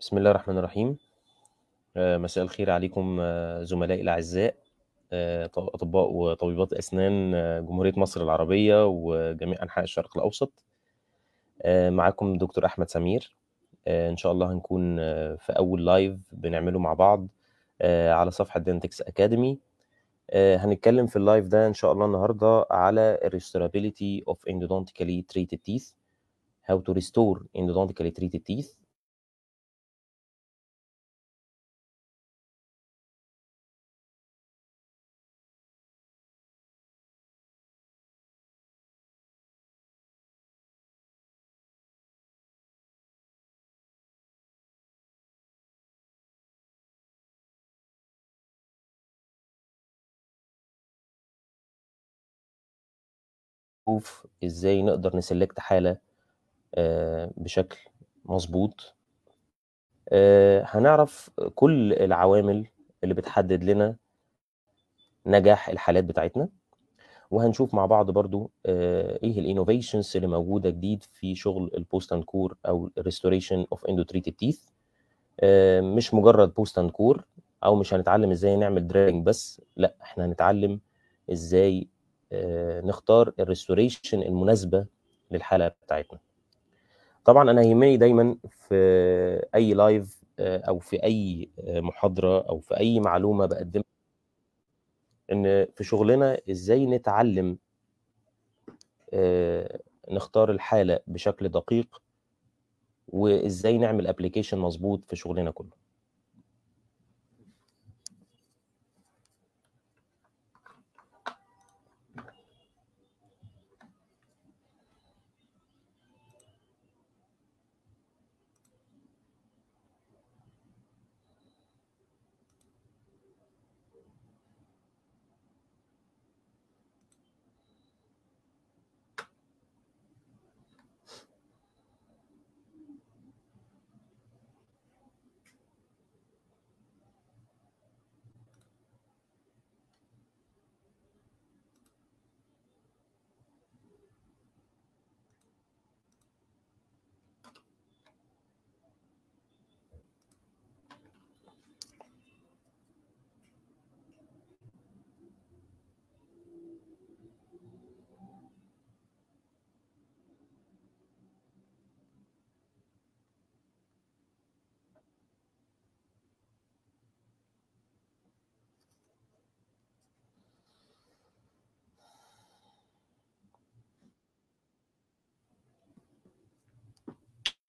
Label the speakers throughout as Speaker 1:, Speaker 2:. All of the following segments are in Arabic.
Speaker 1: بسم الله الرحمن الرحيم آه، مساء الخير عليكم آه، زملائي الأعزاء آه، أطباء وطبيبات أسنان جمهورية مصر العربية وجميع أنحاء الشرق الأوسط معاكم دكتور أحمد سمير إن شاء الله هنكون في أول لايف بنعمله مع بعض على صفحة دينتكس أكاديمي هنتكلم في اللايف ده إن شاء الله النهاردة على الريستورابيليتي of endodontically treated teeth how to restore endodontically treated teeth نشوف ازاي نقدر نسلكت حاله آه، بشكل مظبوط آه، هنعرف كل العوامل اللي بتحدد لنا نجاح الحالات بتاعتنا وهنشوف مع بعض برضو آه، ايه الانوفيشنز اللي موجوده جديد في شغل البوست اند كور او الريستوريشن اوف اندوتريتد تيث مش مجرد بوست اند كور او مش هنتعلم ازاي نعمل دراجنج بس لا احنا هنتعلم ازاي آه، نختار الريستوريشن المناسبه للحاله بتاعتنا طبعا انا يهمني دايما في اي لايف آه، او في اي آه، محاضره او في اي معلومه بقدمها ان في شغلنا ازاي نتعلم نختار الحاله بشكل دقيق وازاي نعمل ابلكيشن مظبوط في شغلنا كله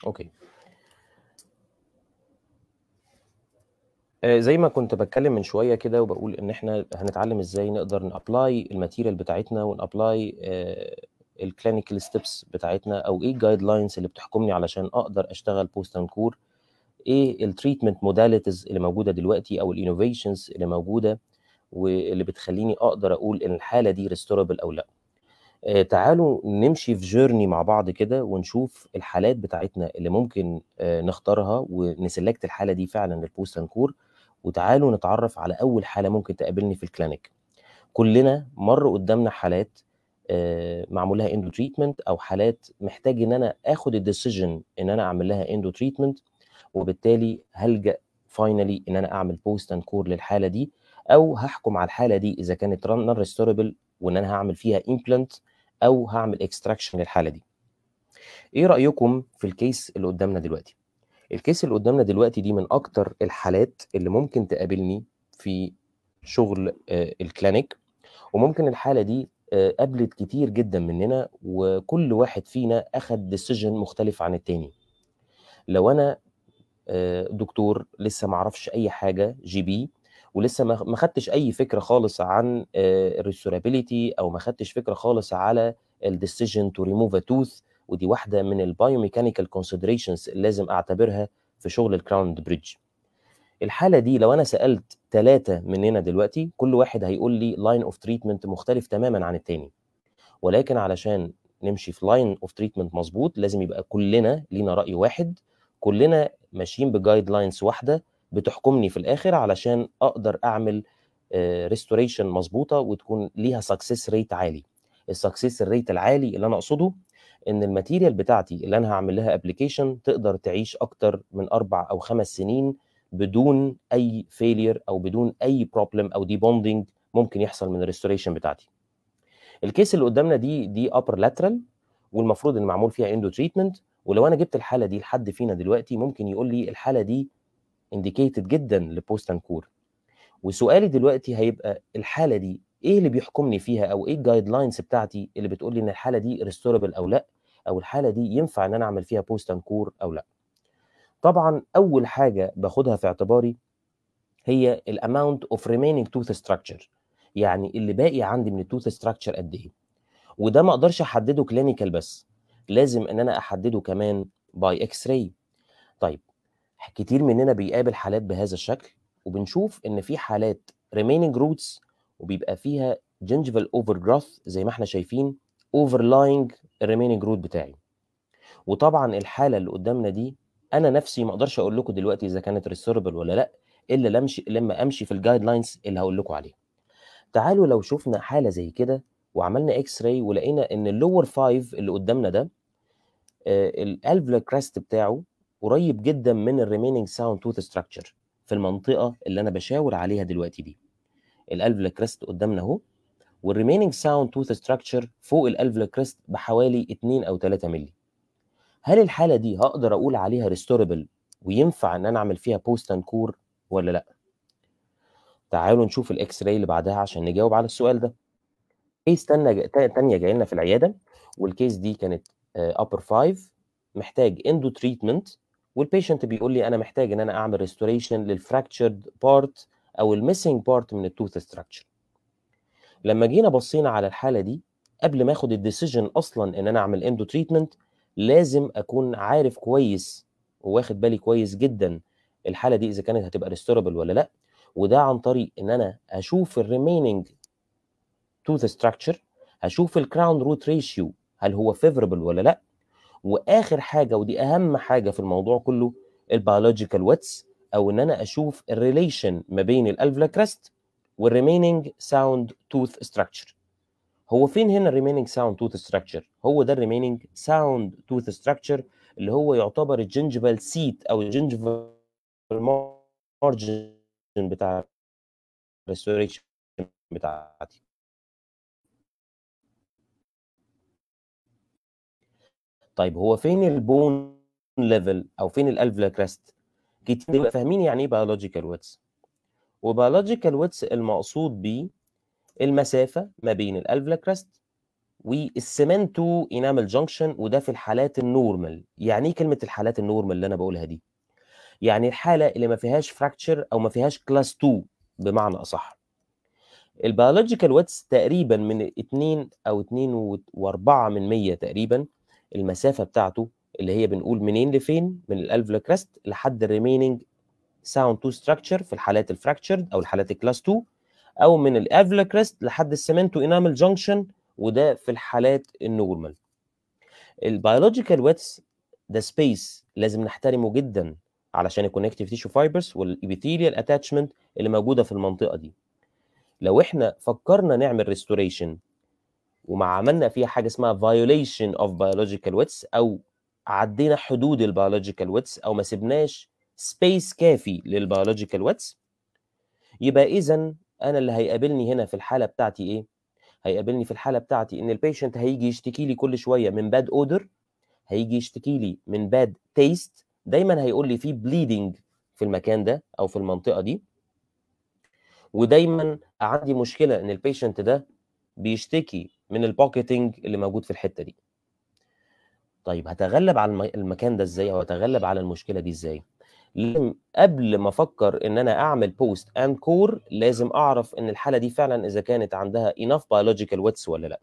Speaker 1: أوكي. آه، زي ما كنت بتكلم من شوية كده وبقول إن إحنا هنتعلّم إزاي نقدر نابلاي الماتيريال بتاعتنا ونابلاي آه، الكلينيكال ستيبس بتاعتنا أو إيه الجايد لاينز اللي بتحكُمني علشان أقدر أشتغل بوست اند كور إيه التريتمنت موداليتيز اللي موجودة دلوقتي أو الانوفيشنز اللي موجودة واللي بتخلّيني أقدر أقول إن الحالة دي ريستورابل أو لأ. آه، تعالوا نمشي في جيرني مع بعض كده ونشوف الحالات بتاعتنا اللي ممكن آه، نختارها ونسلكت الحاله دي فعلا للبوست انكور وتعالوا نتعرف على اول حاله ممكن تقابلني في الكلينيك كلنا مر قدامنا حالات آه، معمول لها اندو تريتمنت او حالات محتاج ان انا اخد الديسيجن ان انا اعمل لها اندو تريتمنت وبالتالي هلجا فاينلي ان انا اعمل بوست اند كور للحاله دي او هحكم على الحاله دي اذا كانت نون ريستوربل وان انا هعمل فيها امبلانت او هعمل اكستراكشن للحاله دي ايه رايكم في الكيس اللي قدامنا دلوقتي الكيس اللي قدامنا دلوقتي دي من اكتر الحالات اللي ممكن تقابلني في شغل آه، الكلينيك وممكن الحاله دي آه، قابلت كتير جدا مننا وكل واحد فينا اخد ديسيجن مختلف عن التاني لو انا آه، دكتور لسه معرفش اي حاجه جي بي ولسه ما خدتش اي فكره خالص عن الريستورابيليتي او ما خدتش فكره خالص على الديسيجن تو ريموف ا توث ودي واحده من البايوميكانيكال كونسيدريشنز اللي لازم اعتبرها في شغل الكراوند بريدج الحاله دي لو انا سالت ثلاثه مننا دلوقتي كل واحد هيقول لي لاين اوف تريتمنت مختلف تماما عن التاني ولكن علشان نمشي في لاين اوف تريتمنت مظبوط لازم يبقى كلنا لينا راي واحد كلنا ماشيين بجايد لاينز واحده بتحكمني في الاخر علشان اقدر اعمل ريستوريشن آه، مظبوطه وتكون ليها سكسس ريت عالي السكسس ريت العالي اللي انا اقصده ان الماتيريال بتاعتي اللي انا هعمل لها ابلكيشن تقدر تعيش اكتر من اربع او خمس سنين بدون اي فيلير او بدون اي بروبلم او دي بوندنج ممكن يحصل من الريستوريشن بتاعتي الكيس اللي قدامنا دي دي ابر لاترال والمفروض ان معمول فيها اندو تريتمنت ولو انا جبت الحاله دي لحد فينا دلوقتي ممكن يقول لي الحاله دي انديكيتد جدا كور وسؤالي دلوقتي هيبقى الحاله دي ايه اللي بيحكمني فيها او ايه الجايد لاينز بتاعتي اللي بتقول لي ان الحاله دي ريستورابل او لا او الحاله دي ينفع ان انا اعمل فيها بوست كور او لا طبعا اول حاجه باخدها في اعتباري هي الاماونت اوف ريمينينج توث ستراكشر يعني اللي باقي عندي من التوث ستراكشر قد ايه وده ما اقدرش احدده كلينيكال بس لازم ان انا احدده كمان باي اكس راي طيب كتير مننا بيقابل حالات بهذا الشكل وبنشوف ان في حالات remaining roots وبيبقى فيها gingival overgrowth زي ما احنا شايفين overlying remaining root بتاعي وطبعا الحاله اللي قدامنا دي انا نفسي ما اقدرش اقول لكم دلوقتي اذا كانت ريسيربل ولا لا الا لمشي لما امشي في الجايد لاينز اللي هقول لكم عليها تعالوا لو شفنا حاله زي كده وعملنا اكس راي ولقينا ان اللور 5 اللي قدامنا ده آه، الالفلا كراست بتاعه قريب جدا من الريميننج ساوند توث ستراكشر في المنطقه اللي انا بشاور عليها دلوقتي دي الالفلا كريست قدامنا اهو والريميننج ساوند توث ستراكشر فوق الالفلا كريست بحوالي 2 او 3 مللي هل الحاله دي هقدر اقول عليها ريستوربل وينفع ان انا اعمل فيها بوست اند كور ولا لا تعالوا نشوف الاكس راي اللي بعدها عشان نجاوب على السؤال ده كيس تانية جاي لنا في العياده والكيس دي كانت ابر آه، 5 محتاج اندو تريتمنت والبيشنت بيقول لي انا محتاج ان انا اعمل ريستوريشن للفراكتشرد بارت او الميسنج بارت من التوث ستراكشر لما جينا بصينا على الحاله دي قبل ما اخد الديسيجن اصلا ان انا اعمل اندو تريتمنت لازم اكون عارف كويس وواخد بالي كويس جدا الحاله دي اذا كانت هتبقى ريستورابل ولا لا وده عن طريق ان انا اشوف الريميننج توث ستراكشر اشوف الكراون روت ريشيو هل هو فيفربل ولا لا واخر حاجه ودي اهم حاجه في الموضوع كله البيولوجيكال ويتس او ان انا اشوف الريليشن ما بين الالفلا كريست والريميننج ساوند توث ستراكشر هو فين هنا الريميننج ساوند توث ستراكشر هو ده الريميننج ساوند توث ستراكشر اللي هو يعتبر الجنجبال سيت او الجنجبال مارجن بتاع الريستوريشن بتاعتي طيب هو فين البون ليفل او فين الالفلا كريست كتير فاهمين يعني ايه بيولوجيكال ويتس وبيولوجيكال ويتس المقصود بيه المسافه ما بين الالفلا كريست والسمنتو انامل جنكشن وده في الحالات النورمال يعني ايه كلمه الحالات النورمال اللي انا بقولها دي يعني الحاله اللي ما فيهاش فراكتشر او ما فيهاش كلاس 2 بمعنى اصح البيولوجيكال ويتس تقريبا من 2 او 2.4 من 100 تقريبا المسافه بتاعته اللي هي بنقول منين لفين من الالفلا كريست لحد الريميننج ساوند تو ستراكشر في الحالات الفراكتشرد او الحالات الكلاس 2 او من الالفلا كريست لحد السمنتو انامل جانكشن وده في الحالات النورمال البيولوجيكال ويتس ده سبيس لازم نحترمه جدا علشان الكونكتيف تيشو فايبرز والابيثيليال اتاتشمنت اللي موجوده في المنطقه دي لو احنا فكرنا نعمل ريستوريشن ومع عملنا فيها حاجه اسمها violation of biological ويتس او عدينا حدود البيولوجيكال ويتس او ما سيبناش سبيس كافي للبيولوجيكال ويتس يبقى اذا انا اللي هيقابلني هنا في الحاله بتاعتي ايه هيقابلني في الحاله بتاعتي ان البيشنت هيجي يشتكي لي كل شويه من باد اودر هيجي يشتكي لي من باد تيست دايما هيقول لي في بليدنج في المكان ده او في المنطقه دي ودايما عندي مشكله ان البيشنت ده بيشتكي من البوكيتنج اللي موجود في الحته دي طيب هتغلب على المكان ده ازاي او هتغلب على المشكله دي ازاي لازم قبل ما افكر ان انا اعمل بوست اند كور لازم اعرف ان الحاله دي فعلا اذا كانت عندها enough biological ويتس ولا لا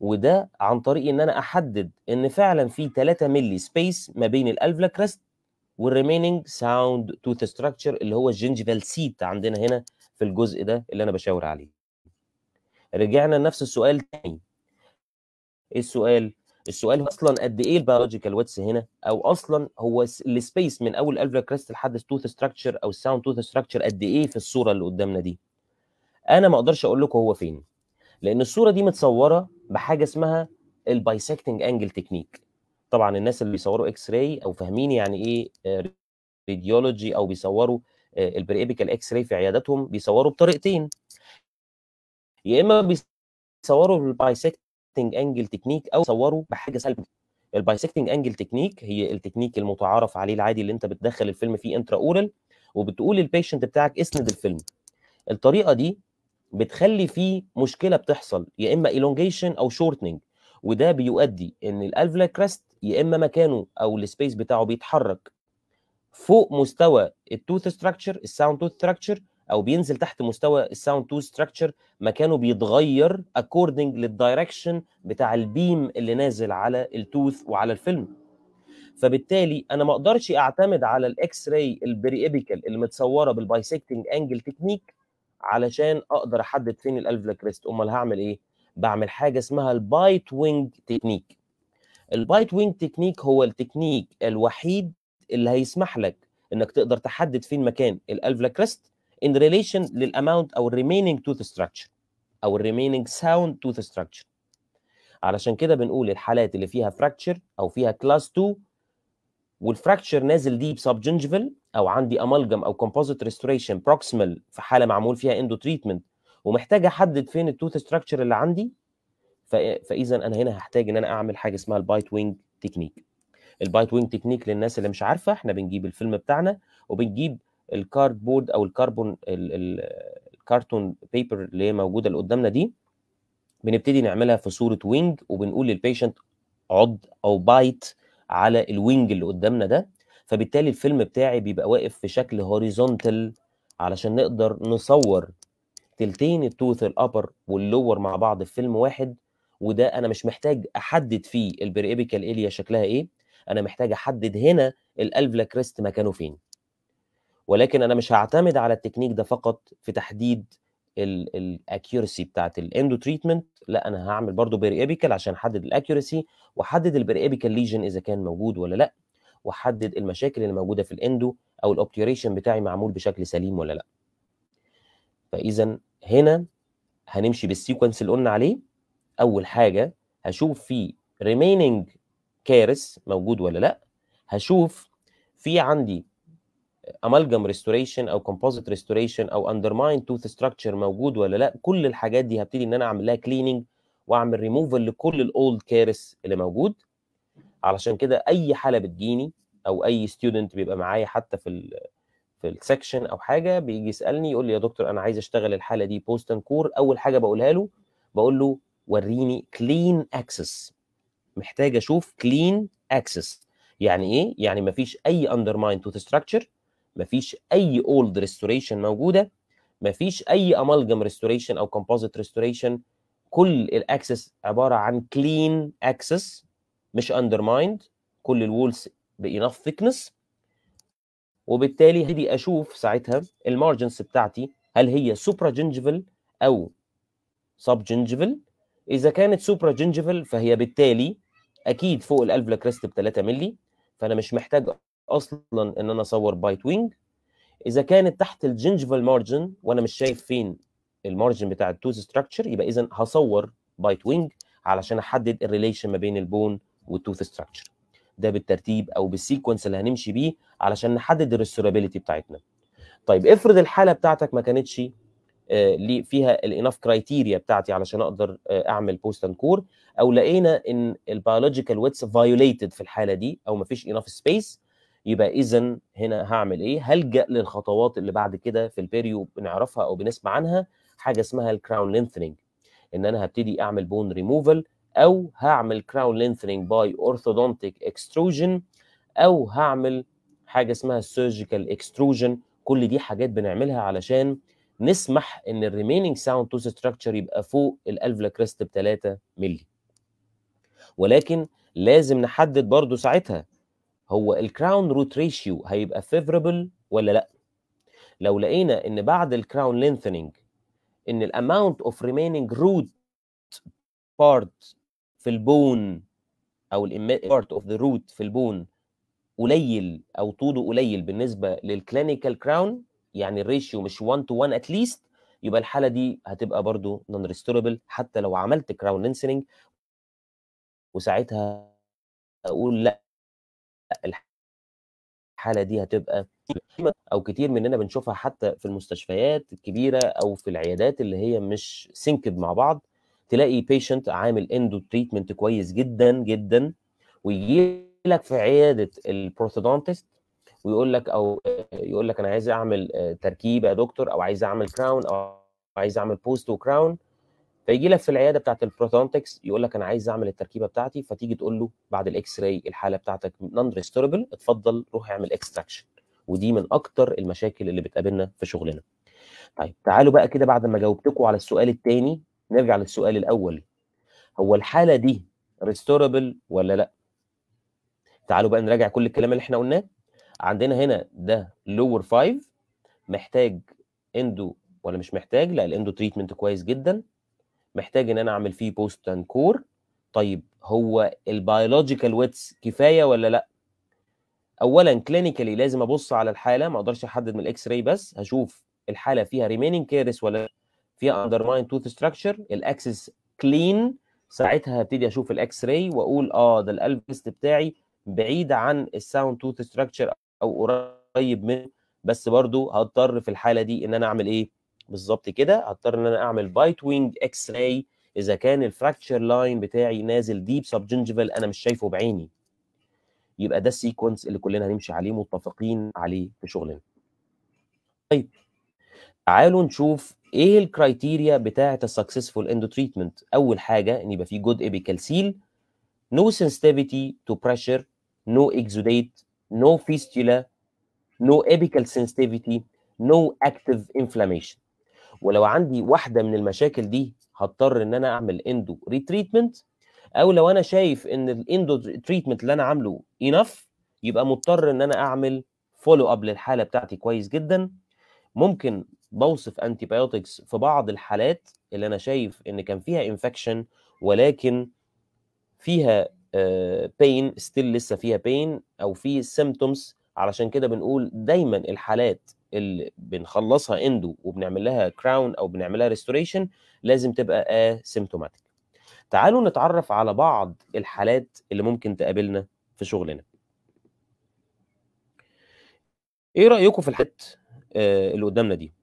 Speaker 1: وده عن طريق ان انا احدد ان فعلا في 3 مللي سبيس ما بين الالفلا كريست والريميننج ساوند توث ستراكشر اللي هو الجنجيفال سيت عندنا هنا في الجزء ده اللي انا بشاور عليه رجعنا لنفس السؤال تاني ايه السؤال السؤال هو اصلا قد ايه البيولوجيكال ويتس هنا او اصلا هو السبيس من اول الفيا كريست لحد التوث ستراكشر او الساوند توث ستراكشر قد ايه في الصوره اللي قدامنا دي انا ما اقدرش اقول لكم هو فين لان الصوره دي متصوره بحاجه اسمها البايسكتنج انجل تكنيك طبعا الناس اللي بيصوروا اكس راي او فاهمين يعني ايه ريديولوجي آه، او بيصوروا البريبيكال اكس راي في عياداتهم بيصوروا بطريقتين يا اما بيصوروا بالبايسكتنج انجل تكنيك او بيصوروا بحاجه سلبيه البايسكتنج انجل تكنيك هي التكنيك المتعارف عليه العادي اللي انت بتدخل الفيلم فيه انترا اورال وبتقول للبيشنت بتاعك اسند الفيلم الطريقه دي بتخلي فيه مشكله بتحصل يا اما elongation او شورتنج وده بيؤدي ان الالفلا كريست يا اما مكانه او السبيس بتاعه بيتحرك فوق مستوى التوث ستراكشر الساوند توث ستراكشر او بينزل تحت مستوى الساوند تو ستراكشر مكانه بيتغير اكوردنج للدايركشن بتاع البيم اللي نازل على التوث وعلى الفيلم فبالتالي انا ما اقدرش اعتمد على الاكس راي البريئبيكال اللي متصوره بالبايسكتنج انجل تكنيك علشان اقدر احدد فين الالفلا كريست امال هعمل ايه بعمل حاجه اسمها البايت وينج تكنيك البايت وينج تكنيك هو التكنيك الوحيد اللي هيسمح لك انك تقدر تحدد فين مكان الالفلا كريست in relation للاماونت او remaining tooth structure او remaining sound tooth structure علشان كده بنقول الحالات اللي فيها fracture او فيها class 2 والفراكشر نازل ديب سب جنجفل او عندي امالجم او كومبوزيت ريستوريشن بروكسيمال في حاله معمول فيها اندو تريتمنت ومحتاج احدد فين التوث ستراكشر اللي عندي فاذا انا هنا هحتاج ان انا اعمل حاجه اسمها البايت وينج تكنيك البايت وينج تكنيك للناس اللي مش عارفه احنا بنجيب الفيلم بتاعنا وبنجيب الكاربورد او الكربون الكرتون بيبر اللي هي موجوده اللي قدامنا دي بنبتدي نعملها في صوره وينج وبنقول للبيشنت عض او بايت على الوينج اللي قدامنا ده فبالتالي الفيلم بتاعي بيبقى واقف في شكل هوريزونتال علشان نقدر نصور تلتين التوث الابر واللور مع بعض في فيلم واحد وده انا مش محتاج احدد فيه البريبيكال اليا شكلها ايه انا محتاج احدد هنا الالفلا كريست مكانه فين ولكن انا مش هعتمد على التكنيك ده فقط في تحديد الاكيورسي بتاعت الاندو تريتمنت لا انا هعمل برضو بريابيكال عشان احدد الاكيورسي واحدد البريابيكال ليجن اذا كان موجود ولا لا واحدد المشاكل اللي موجوده في الاندو او الاوبتيوريشن بتاعي معمول بشكل سليم ولا لا فاذا هنا هنمشي بالسيكونس اللي قلنا عليه اول حاجه هشوف في ريميننج كارث موجود ولا لا هشوف في عندي امالجم ريستوريشن او كومبوزيت ريستوريشن او اندرماين توث ستراكشر موجود ولا لا كل الحاجات دي هبتدي ان انا اعمل لها كليننج واعمل ريموفل لكل الاولد كارث اللي موجود علشان كده اي حاله بتجيني او اي ستودنت بيبقى معايا حتى في الـ في السكشن او حاجه بيجي يسالني يقول لي يا دكتور انا عايز اشتغل الحاله دي بوست كور اول حاجه بقولها له بقول له وريني كلين اكسس محتاج اشوف كلين اكسس يعني ايه يعني مفيش اي اندرماين توث ستراكشر مفيش اي اولد ريستوريشن موجوده مفيش اي امالجم ريستوريشن او كومبوزيت ريستوريشن كل الاكسس عباره عن كلين اكسس مش اندرمايند كل الوولز بإناف ثيكنس وبالتالي هدي اشوف ساعتها المارجنز بتاعتي هل هي سوبرا جنجفل او سب جنجفل اذا كانت سوبرا جنجفل فهي بالتالي اكيد فوق الالفلا كريست ب 3 مللي فانا مش محتاج اصلا ان انا اصور بايت وينج اذا كانت تحت الجنجفال مارجن وانا مش شايف فين المارجن بتاع التوز ستراكشر يبقى اذا هصور بايت وينج علشان احدد الريليشن ما بين البون والتوث ستراكشر ده بالترتيب او بالسيكونس اللي هنمشي بيه علشان نحدد الريستورابيلتي بتاعتنا طيب افرض الحاله بتاعتك ما كانتش آه فيها الاناف كرايتيريا بتاعتي علشان اقدر آه، اعمل بوست اند كور او لقينا ان البيولوجيكال ويتس فايوليتد في الحاله دي او ما فيش اناف سبيس يبقى اذا هنا هعمل ايه هلجا للخطوات اللي بعد كده في البيريو بنعرفها او بنسمع عنها حاجه اسمها الكراون لينثنينج ان انا هبتدي اعمل بون ريموفال او هعمل كراون لينثنينج باي اورثودونتيك اكستروجن او هعمل حاجه اسمها سيرجيكال اكستروجن كل دي حاجات بنعملها علشان نسمح ان الريميننج ساوند توث ستراكشر يبقى فوق الالفلا كريست ب 3 مللي ولكن لازم نحدد برضو ساعتها هو الكراون روت ريشيو هيبقى فيفربل ولا لا لو لقينا ان بعد الكراون لينثنينج ان الاماونت اوف ريميننج روت بارت في البون او بارت اوف ذا روت في البون قليل او طوله قليل بالنسبه للكلينيكال كراون يعني الريشيو مش 1 تو 1 اتليست يبقى الحاله دي هتبقى برضو نون ريستورابل حتى لو عملت كراون لينثنينج وساعتها اقول لا الحاله دي هتبقى او كتير مننا بنشوفها حتى في المستشفيات الكبيره او في العيادات اللي هي مش سينكد مع بعض تلاقي بيشنت عامل اندو تريتمنت كويس جدا جدا ويجي لك في عياده البروثودونتست ويقول لك او يقول لك انا عايز اعمل تركيبه يا دكتور او عايز اعمل كراون او عايز اعمل بوست وكراون فيجي لك في العياده بتاعت البروتونتكس يقول لك انا عايز اعمل التركيبه بتاعتي فتيجي تقول له بعد الاكس راي الحاله بتاعتك نون ريستوربل اتفضل روح اعمل اكستراكشن ودي من اكتر المشاكل اللي بتقابلنا في شغلنا طيب تعالوا بقى كده بعد ما جاوبتكم على السؤال الثاني نرجع للسؤال الاول هو الحاله دي ريستوربل ولا لا تعالوا بقى نراجع كل الكلام اللي احنا قلناه عندنا هنا ده لور 5 محتاج اندو ولا مش محتاج لا الاندو تريتمنت كويس جدا محتاج ان انا اعمل فيه بوست اند كور طيب هو البيولوجيكال ويتس كفايه ولا لا اولا كلينيكالي لازم ابص على الحاله ما اقدرش احدد من الاكس راي بس هشوف الحاله فيها ريميننج كيرس ولا فيها اندرماين توث ستراكشر الاكسس كلين ساعتها هبتدي اشوف الاكس راي واقول اه ده الالفست بتاعي بعيد عن الساوند توث ستراكشر او قريب منه بس برضو هضطر في الحاله دي ان انا اعمل ايه بالظبط كده هضطر ان انا اعمل بايت وينج اكس راي اذا كان الفراكتشر لاين بتاعي نازل ديب سبجنجيفال انا مش شايفه بعيني يبقى ده السيكونس اللي كلنا هنمشي عليه متفقين عليه في شغلنا طيب تعالوا نشوف ايه الكرايتيريا بتاعه السكسسفول اندو تريتمنت اول حاجه ان يبقى في جود ايبيكال سيل نو سنسيتيفيتي تو بريشر نو اكزوديت نو فيستولا نو ابيكال سنسيتيفيتي نو اكتف انفلاميشن ولو عندي واحده من المشاكل دي هضطر ان انا اعمل اندو ريتريتمنت او لو انا شايف ان الاندو تريتمنت اللي انا عامله انف يبقى مضطر ان انا اعمل فولو اب للحاله بتاعتي كويس جدا ممكن بوصف انتي بايوتكس في بعض الحالات اللي انا شايف ان كان فيها انفكشن ولكن فيها بين آه، ستيل لسه فيها بين او في سيمتومز علشان كده بنقول دايما الحالات اللي بنخلصها اندو وبنعمل لها كراون او بنعمل لها ريستوريشن لازم تبقى اسيمتوماتيك تعالوا نتعرف على بعض الحالات اللي ممكن تقابلنا في شغلنا ايه رايكم في الحالات آه، اللي قدامنا دي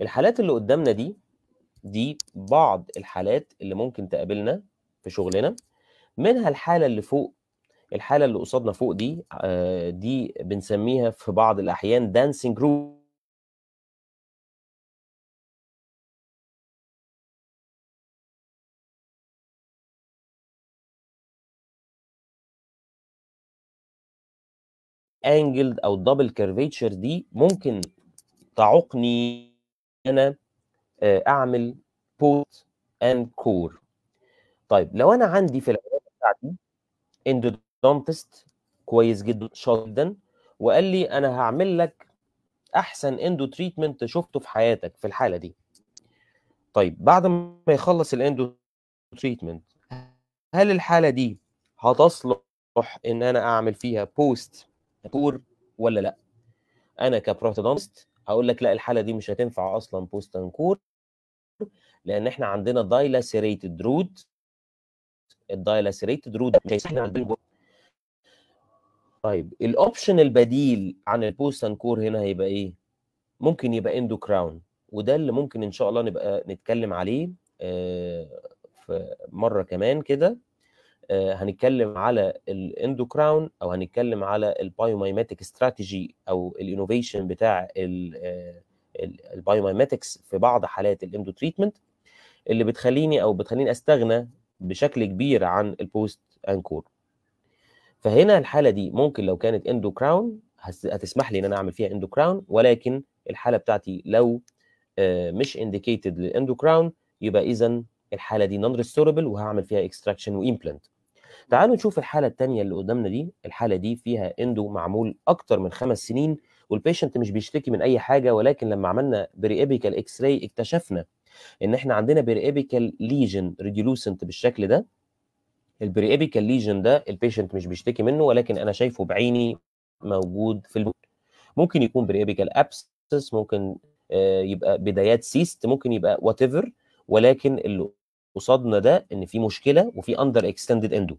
Speaker 1: الحالات اللي قدامنا دي دي بعض الحالات اللي ممكن تقابلنا في شغلنا منها الحاله اللي فوق الحاله اللي قصادنا فوق دي آه، دي بنسميها في بعض الاحيان دانسينج روم انجلد او دبل كيرفيتشر دي ممكن تعوقني انا آه، اعمل بوت اند كور طيب لو انا عندي في العياده بتاعتي اندو دونتست كويس جدا شاطر جدا وقال لي انا هعمل لك احسن اندو تريتمنت شفته في حياتك في الحاله دي طيب بعد ما يخلص الاندو تريتمنت هل الحاله دي هتصلح ان انا اعمل فيها بوست كور ولا لا انا كبروتودونست هقول لك لا الحاله دي مش هتنفع اصلا بوست انكور لان احنا عندنا دايلاسيريتد رود الدايلاسيريتد رود مش احنا عندنا طيب الاوبشن البديل عن البوست اند كور هنا هيبقى ايه؟ ممكن يبقى اندو كراون وده اللي ممكن ان شاء الله نبقى نتكلم عليه آه، في مره كمان كده آه، هنتكلم على الاندو كراون او هنتكلم على البايومايماتيك استراتيجي او الانوفيشن بتاع البايومايماتكس آه، في بعض حالات الاندو تريتمنت اللي بتخليني او بتخليني استغنى بشكل كبير عن البوست انكور فهنا الحاله دي ممكن لو كانت اندو كراون هتسمح لي ان انا اعمل فيها اندو كراون ولكن الحاله بتاعتي لو آه، مش انديكيتد للاندو كراون يبقى اذا الحاله دي نون ريستوربل وهعمل فيها اكستراكشن وامبلانت تعالوا نشوف الحاله الثانيه اللي قدامنا دي الحاله دي فيها اندو معمول اكتر من خمس سنين والبيشنت مش بيشتكي من اي حاجه ولكن لما عملنا بريابيكال اكس راي اكتشفنا ان احنا عندنا بريابيكال ليجن ريديلوسنت بالشكل ده البري ابيكال ليجن ده البيشنت مش بيشتكي منه ولكن انا شايفه بعيني موجود في البول ممكن يكون بري ابيكال ابسس ممكن يبقى بدايات سيست ممكن يبقى وات ايفر ولكن اللي قصادنا ده ان في مشكله وفي اندر اكستندد اندو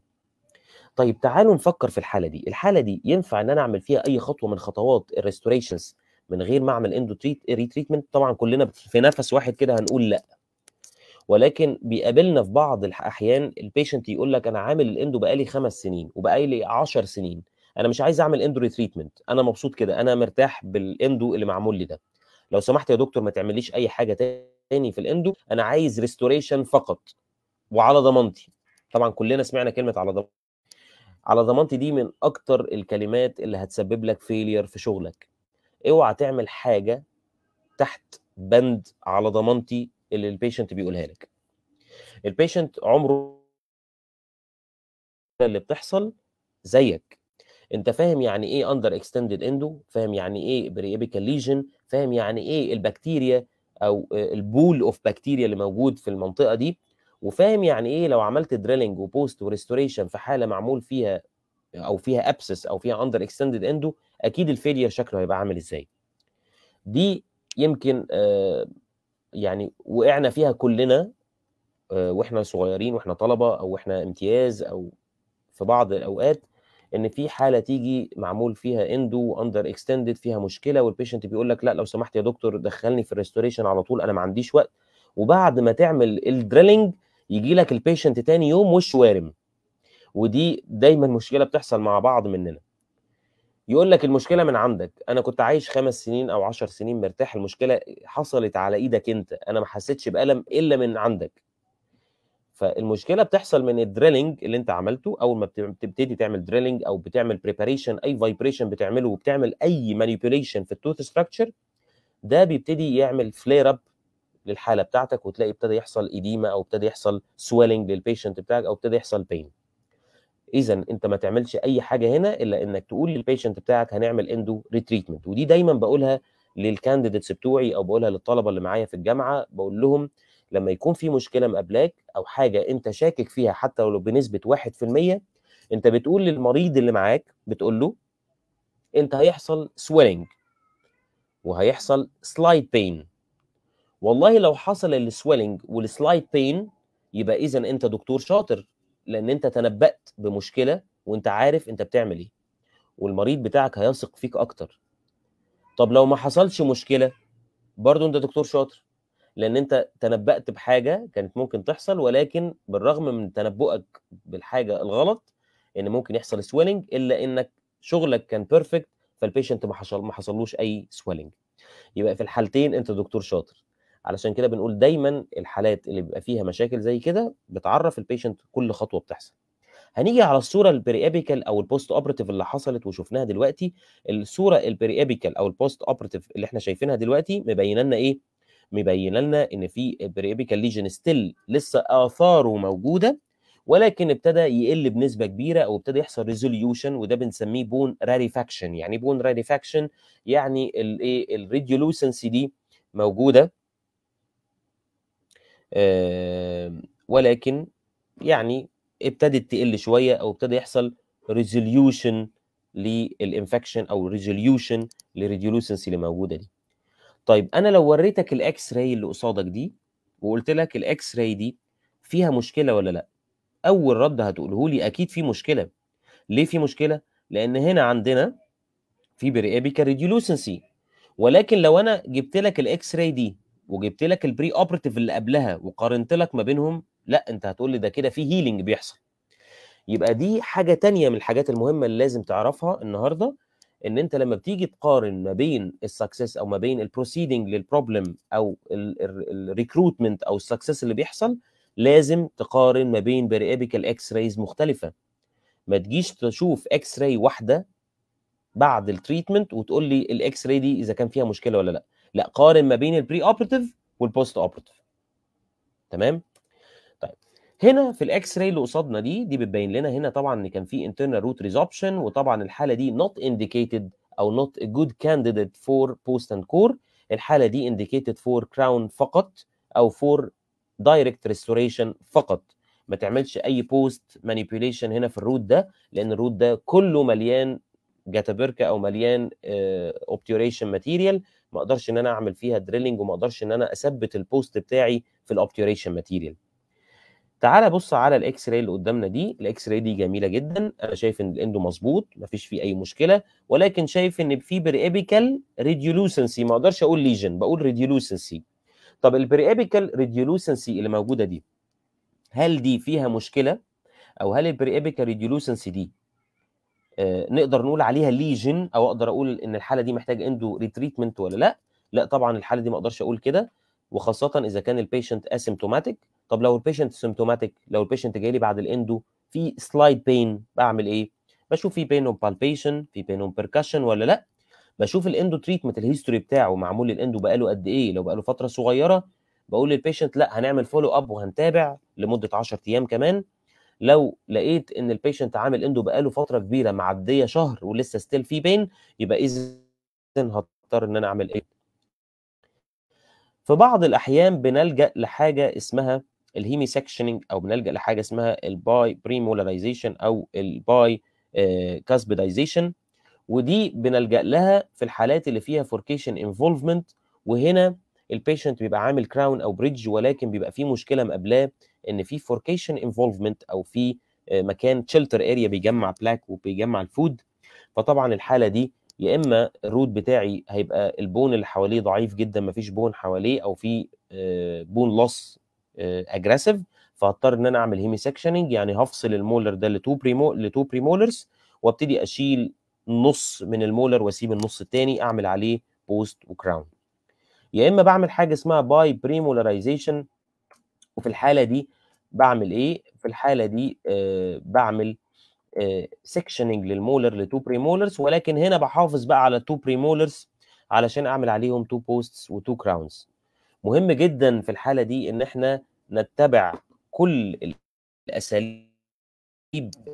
Speaker 1: طيب تعالوا نفكر في الحاله دي الحاله دي ينفع ان انا اعمل فيها اي خطوه من خطوات الريستوريشنز من غير ما اعمل اندو تريت ريتريتمنت طبعا كلنا في نفس واحد كده هنقول لا ولكن بيقابلنا في بعض الاحيان البيشنت يقول لك انا عامل الاندو بقالي خمس سنين وبقالي 10 سنين انا مش عايز اعمل اندو ريتريتمنت انا مبسوط كده انا مرتاح بالاندو اللي معمول لي ده لو سمحت يا دكتور ما تعمليش اي حاجه تاني في الاندو انا عايز ريستوريشن فقط وعلى ضمانتي طبعا كلنا سمعنا كلمه على ضمانتي على ضمانتي دي من اكتر الكلمات اللي هتسبب لك فيلير في شغلك اوعى تعمل حاجه تحت بند على ضمانتي اللي البيشنت بيقولها لك البيشنت عمره اللي بتحصل زيك انت فاهم يعني ايه اندر اكستندد اندو فاهم يعني ايه بريابيكال ليجن فاهم يعني ايه البكتيريا او البول اوف بكتيريا اللي موجود في المنطقه دي وفاهم يعني ايه لو عملت دريلنج وبوست وريستوريشن في حاله معمول فيها او فيها ابسس او فيها اندر اكستندد اندو اكيد الفيليا شكله هيبقى عامل ازاي دي يمكن آه يعني وقعنا فيها كلنا آه، واحنا صغيرين واحنا طلبه او احنا امتياز او في بعض الاوقات ان في حاله تيجي معمول فيها اندو اندر اكستندد فيها مشكله والبيشنت بيقول لك لا لو سمحت يا دكتور دخلني في الريستوريشن على طول انا ما عنديش وقت وبعد ما تعمل الدريلنج يجي لك البيشنت تاني يوم وش وارم ودي دايما مشكله بتحصل مع بعض مننا يقول لك المشكله من عندك انا كنت عايش خمس سنين او عشر سنين مرتاح المشكله حصلت على ايدك انت انا ما حسيتش بالم الا من عندك فالمشكله بتحصل من الدريلنج اللي انت عملته اول ما بتبتدي تعمل دريلنج او بتعمل بريباريشن اي فايبريشن بتعمله وبتعمل اي مانيبيوليشن في التوث ستراكشر ده بيبتدي يعمل فلير اب للحاله بتاعتك وتلاقي ابتدى يحصل ايديما او ابتدى يحصل سويلنج للبيشنت بتاعك او ابتدى يحصل بين اذا انت ما تعملش اي حاجه هنا الا انك تقول للبيشنت بتاعك هنعمل اندو ريتريتمنت ودي دايما بقولها للكانديديتس بتوعي او بقولها للطلبه اللي معايا في الجامعه بقول لهم لما يكون في مشكله مقابلاك او حاجه انت شاكك فيها حتى لو بنسبه 1% انت بتقول للمريض اللي معاك بتقول له انت هيحصل سويلنج وهيحصل سلايد بين والله لو حصل السويلنج والسلايد بين يبقى اذا انت دكتور شاطر لان انت تنبأت بمشكله وانت عارف انت بتعمل ايه والمريض بتاعك هيثق فيك اكتر طب لو ما حصلش مشكله برضو انت دكتور شاطر لان انت تنبأت بحاجه كانت ممكن تحصل ولكن بالرغم من تنبؤك بالحاجه الغلط ان ممكن يحصل سويلنج الا انك شغلك كان بيرفكت فالبيشنت ما حصل ما حصلوش اي سويلنج يبقى في الحالتين انت دكتور شاطر علشان كده بنقول دايما الحالات اللي بيبقى فيها مشاكل زي كده بتعرف البيشنت كل خطوه بتحصل هنيجي على الصوره البريابيكال او البوست اوبرتيف اللي حصلت وشفناها دلوقتي الصوره البريابيكال او البوست اوبرتيف اللي احنا شايفينها دلوقتي مبينه لنا ايه مبينه لنا ان في بريابيكال ليجن ستيل لسه اثاره موجوده ولكن ابتدى يقل بنسبه كبيره او ابتدى يحصل ريزوليوشن وده بنسميه بون راريفاكشن يعني بون راريفاكشن يعني الايه الريديولوسنس دي موجوده ولكن يعني ابتدت تقل شويه او ابتدى يحصل ريزوليوشن للانفكشن او ريزوليوشن للريديولوسنس اللي موجوده دي طيب انا لو وريتك الاكس راي اللي قصادك دي وقلت لك الاكس راي دي فيها مشكله ولا لا اول رد هتقوله لي اكيد في مشكله ليه في مشكله لان هنا عندنا في بريابيكال ريديولوسنسي ولكن لو انا جبت لك الاكس راي دي وجبت لك البري اوبرتيف اللي قبلها وقارنت لك ما بينهم لا انت هتقول لي ده كده في هيلينج بيحصل يبقى دي حاجه تانية من الحاجات المهمه اللي لازم تعرفها النهارده ان انت لما بتيجي تقارن ما بين السكسس او ما بين البروسيدنج للبروبلم او الريكروتمنت او السكسس اللي بيحصل لازم تقارن ما بين بريابيكال اكس رايز مختلفه ما تجيش تشوف اكس راي واحده بعد التريتمنت وتقول لي الاكس راي دي اذا كان فيها مشكله ولا لا لا قارن ما بين البري اوبرتيف والبوست اوبرتيف تمام طيب هنا في الاكس راي اللي قصادنا دي دي بتبين لنا هنا طبعا ان كان في internal root ريزوبشن وطبعا الحاله دي not indicated او not a good candidate for post and core الحاله دي indicated for crown فقط او for direct restoration فقط ما تعملش اي بوست مانيبيوليشن هنا في الروت ده لان الروت ده كله مليان جاتابركا او مليان اوبتيوريشن آه، ماتيريال ما اقدرش ان انا اعمل فيها دريلنج وما اقدرش ان انا اثبت البوست بتاعي في الاوبتيوريشن ماتيريال تعال بص على الاكس راي اللي قدامنا دي الاكس راي دي جميله جدا انا شايف ان الاندو مظبوط مفيش فيه اي مشكله ولكن شايف ان في بريابيكال ريديولوسنسي ما اقدرش اقول ليجن بقول ريديولوسنسي طب البريابيكال ريديولوسنسي اللي موجوده دي هل دي فيها مشكله او هل البريابيكال ريديولوسنسي دي آه، نقدر نقول عليها ليجن او اقدر اقول ان الحاله دي محتاجه اندو ريتريتمنت ولا لا لا طبعا الحاله دي ما اقدرش اقول كده وخاصه اذا كان البيشنت اسيمتوماتيك طب لو البيشنت سيمتوماتيك لو البيشنت جاي لي بعد الاندو في سلايد بين بعمل ايه بشوف في بين اون بالبيشن في بين اون بيركشن ولا لا بشوف الاندو تريتمنت الهيستوري بتاعه معمول الاندو بقاله قد ايه لو بقاله فتره صغيره بقول للبيشنت لا هنعمل فولو اب وهنتابع لمده 10 ايام كمان لو لقيت ان البيشنت عامل اندو بقاله فتره كبيره معديه شهر ولسه ستيل في بين يبقى اذا هضطر ان انا اعمل ايه في بعض الاحيان بنلجا لحاجه اسمها الهيمي سكشننج او بنلجا لحاجه اسمها الباي بريمولاريزيشن او الباي آه، كاسبيدايزيشن ودي بنلجا لها في الحالات اللي فيها فوركيشن انفولفمنت وهنا البيشنت بيبقى عامل كراون او بريدج ولكن بيبقى في مشكله مقابلاه ان في فوركيشن انفولفمنت او في آه، مكان شيلتر اريا بيجمع بلاك وبيجمع الفود فطبعا الحاله دي يا اما الروت بتاعي هيبقى البون اللي حواليه ضعيف جدا مفيش بون حواليه او في آه، بون لوس اجريسيف آه، فهضطر ان انا اعمل هيمي سكشننج يعني هفصل المولر ده لتو بريمو لتو بريمولرز وابتدي اشيل نص من المولر واسيب النص الثاني اعمل عليه بوست وكراون يا اما بعمل حاجه اسمها باي بريمولاريزيشن وفي الحاله دي بعمل ايه في الحاله دي آه بعمل سكشننج آه، للمولر لتو بريمولرز ولكن هنا بحافظ بقى على تو بريمولرز علشان اعمل عليهم تو بوستس وتو كراونز مهم جدا في الحاله دي ان احنا نتبع كل الاساليب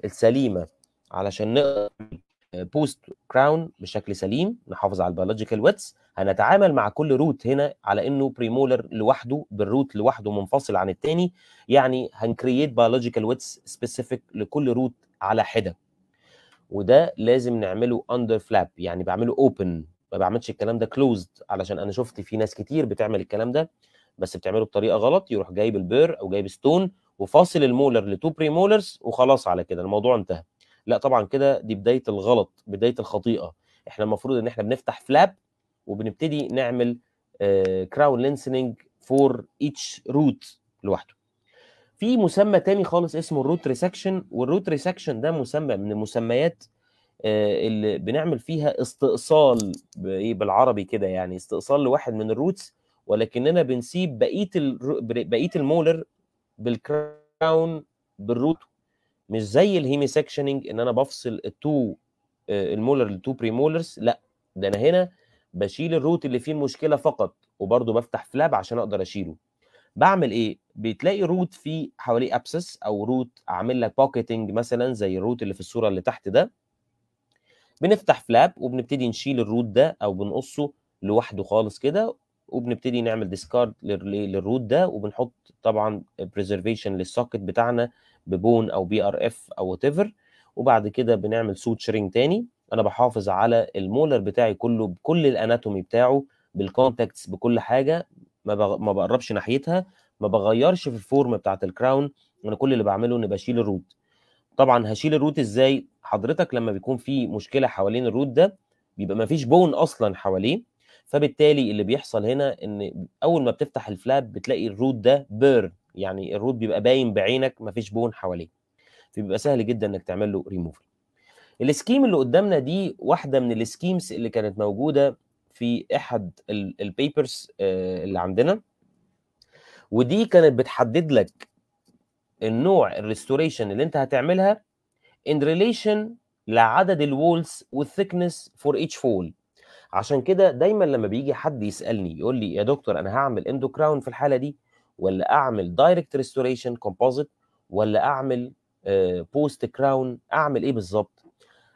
Speaker 1: السليمه علشان نقدر بوست كراون بشكل سليم نحافظ على البيولوجيكال ويتس هنتعامل مع كل روت هنا على انه بريمولر لوحده بالروت لوحده منفصل عن الثاني يعني هنكرييت بيولوجيكال ويتس سبيسيفيك لكل روت على حده وده لازم نعمله اندر فلاب يعني بعمله اوبن ما بعملش الكلام ده كلوزد علشان انا شفت في ناس كتير بتعمل الكلام ده بس بتعمله بطريقه غلط يروح جايب البير او جايب ستون وفاصل المولر لتو بريمولرز وخلاص على كده الموضوع انتهى لا طبعا كده دي بدايه الغلط بدايه الخطيئه احنا المفروض ان احنا بنفتح فلاب وبنبتدي نعمل كراون لينسنج فور ايتش روت لوحده في مسمى تاني خالص اسمه الروت ريسكشن والروت ريسكشن ده مسمى من المسميات آه، اللي بنعمل فيها استئصال ايه بالعربي كده يعني استئصال لواحد من الروتس ولكننا بنسيب بقيه بقيه المولر بالكراون بالروت مش زي الهيمي سكشننج ان انا بفصل التو آه، المولر التو بري مولرز لا ده انا هنا بشيل الروت اللي فيه المشكله فقط وبرده بفتح فلاب عشان اقدر اشيله بعمل ايه بتلاقي روت فيه حواليه ابسس او روت اعمل لك باكيتنج مثلا زي الروت اللي في الصوره اللي تحت ده بنفتح فلاب وبنبتدي نشيل الروت ده او بنقصه لوحده خالص كده وبنبتدي نعمل ديسكارد للروت ده وبنحط طبعا بريزرفيشن للسوكت بتاعنا ببون او بي ار اف او وات ايفر وبعد كده بنعمل سوتشرنج تاني انا بحافظ على المولر بتاعي كله بكل الاناتومي بتاعه بالكونتاكتس بكل حاجه ما ما بقربش ناحيتها ما بغيرش في الفورم بتاعه الكراون انا كل اللي بعمله اني بشيل الروت طبعا هشيل الروت ازاي حضرتك لما بيكون في مشكله حوالين الروت ده بيبقى ما فيش بون اصلا حواليه فبالتالي اللي بيحصل هنا ان اول ما بتفتح الفلاب بتلاقي الروت ده بيرن يعني الروت بيبقى باين بعينك مفيش بون حواليه فبيبقى سهل جدا انك تعمل له ريموفل السكيم اللي قدامنا دي واحده من السكيمز اللي كانت موجوده في احد البيبرز آه، اللي عندنا ودي كانت بتحدد لك النوع الريستوريشن اللي انت هتعملها ان ريليشن لعدد الوولز والثيكنس فور ايتش فول عشان كده دايما لما بيجي حد يسالني يقول لي يا دكتور انا هعمل اندوكراون في الحاله دي ولا اعمل دايركت ريستوريشن كومبوزيت ولا اعمل بوست آه، كراون اعمل ايه بالظبط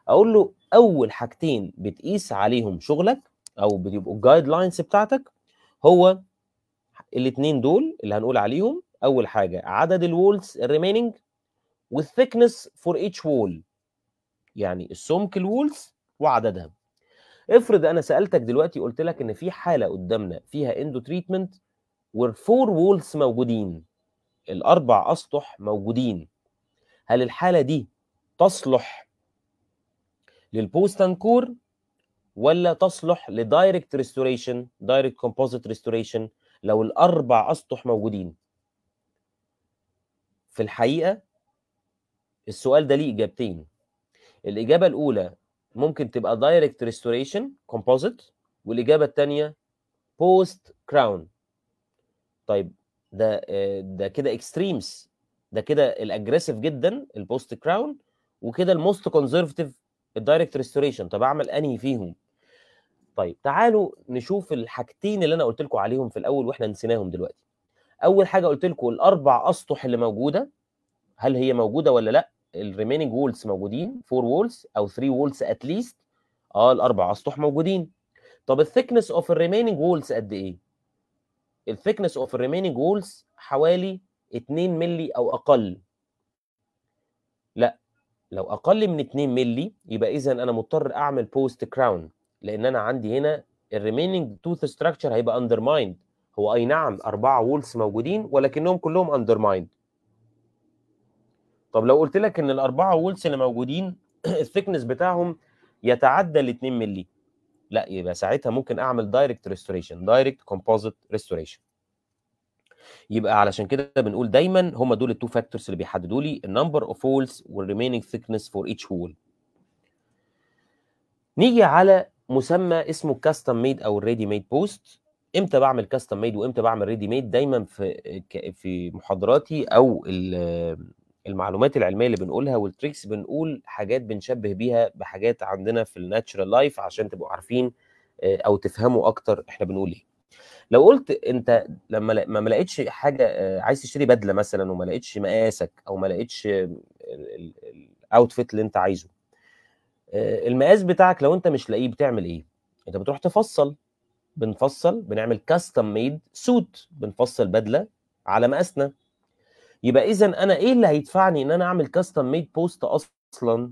Speaker 1: اقول له اول حاجتين بتقيس عليهم شغلك او بيبقوا الجايد لاينز بتاعتك هو الاثنين دول اللي هنقول عليهم اول حاجه عدد الوولز الريميننج والثيكنس فور ايتش وول يعني السمك الوولز وعددها افرض انا سالتك دلوقتي قلت لك ان في حاله قدامنا فيها اندو تريتمنت والفور وولز موجودين الاربع اسطح موجودين هل الحاله دي تصلح للبوست انكور ولا تصلح لدايركت ريستوريشن دايركت كومبوزيت ريستوريشن لو الاربع اسطح موجودين في الحقيقه السؤال ده ليه اجابتين الاجابه الاولى ممكن تبقى دايركت ريستوريشن كومبوزيت والاجابه الثانيه بوست كراون طيب ده آه، ده كده اكستريمز ده كده الاجريسيف جدا البوست كراون وكده الموست كونزرفتيف الدايركت ريستوريشن طب اعمل انهي فيهم طيب تعالوا نشوف الحاجتين اللي انا قلت لكم عليهم في الاول واحنا نسيناهم دلوقتي اول حاجه قلت لكم الاربع اسطح اللي موجوده هل هي موجوده ولا لا الريميننج وولز موجودين 4 وولز او 3 وولز اتليست اه الاربع اسطح موجودين طب الثيكنس اوف الريميننج وولز قد ايه؟ الثيكنس اوف الريميننج وولز حوالي 2 مللي او اقل لا لو اقل من 2 مللي يبقى اذا انا مضطر اعمل بوست كراون لان انا عندي هنا الريميننج توث ستراكشر هيبقى اندرمايند هو اي نعم اربعه وولز موجودين ولكنهم كلهم اندرمايند طب لو قلت لك ان الاربعه وولز اللي موجودين الثيكنس بتاعهم يتعدى ال 2 مللي لا يبقى ساعتها ممكن اعمل دايركت ريستوريشن دايركت كومبوزيت ريستوريشن يبقى علشان كده بنقول دايما هم دول التو فاكتورز اللي بيحددوا لي النمبر اوف هولز والريميننج ثيكنس فور ايتش هول نيجي على مسمى اسمه كاستم ميد او الريدي ميد بوست امتى بعمل كاستم ميد وامتى بعمل ريدي ميد دايما في في محاضراتي او المعلومات العلميه اللي بنقولها والتريكس بنقول حاجات بنشبه بيها بحاجات عندنا في الناتشرال لايف عشان تبقوا عارفين آه، او تفهموا اكتر احنا بنقول ايه لو قلت انت لما ما لقيتش حاجه آه، عايز تشتري بدله مثلا وما لقيتش مقاسك او ما لقيتش الاوتفيت اللي انت عايزه آه، المقاس بتاعك لو انت مش لاقيه بتعمل ايه انت بتروح تفصل بنفصل بنعمل كاستم ميد سوت بنفصل بدله على مقاسنا يبقى اذا انا ايه اللي هيدفعني ان انا اعمل كاستم ميد بوست اصلا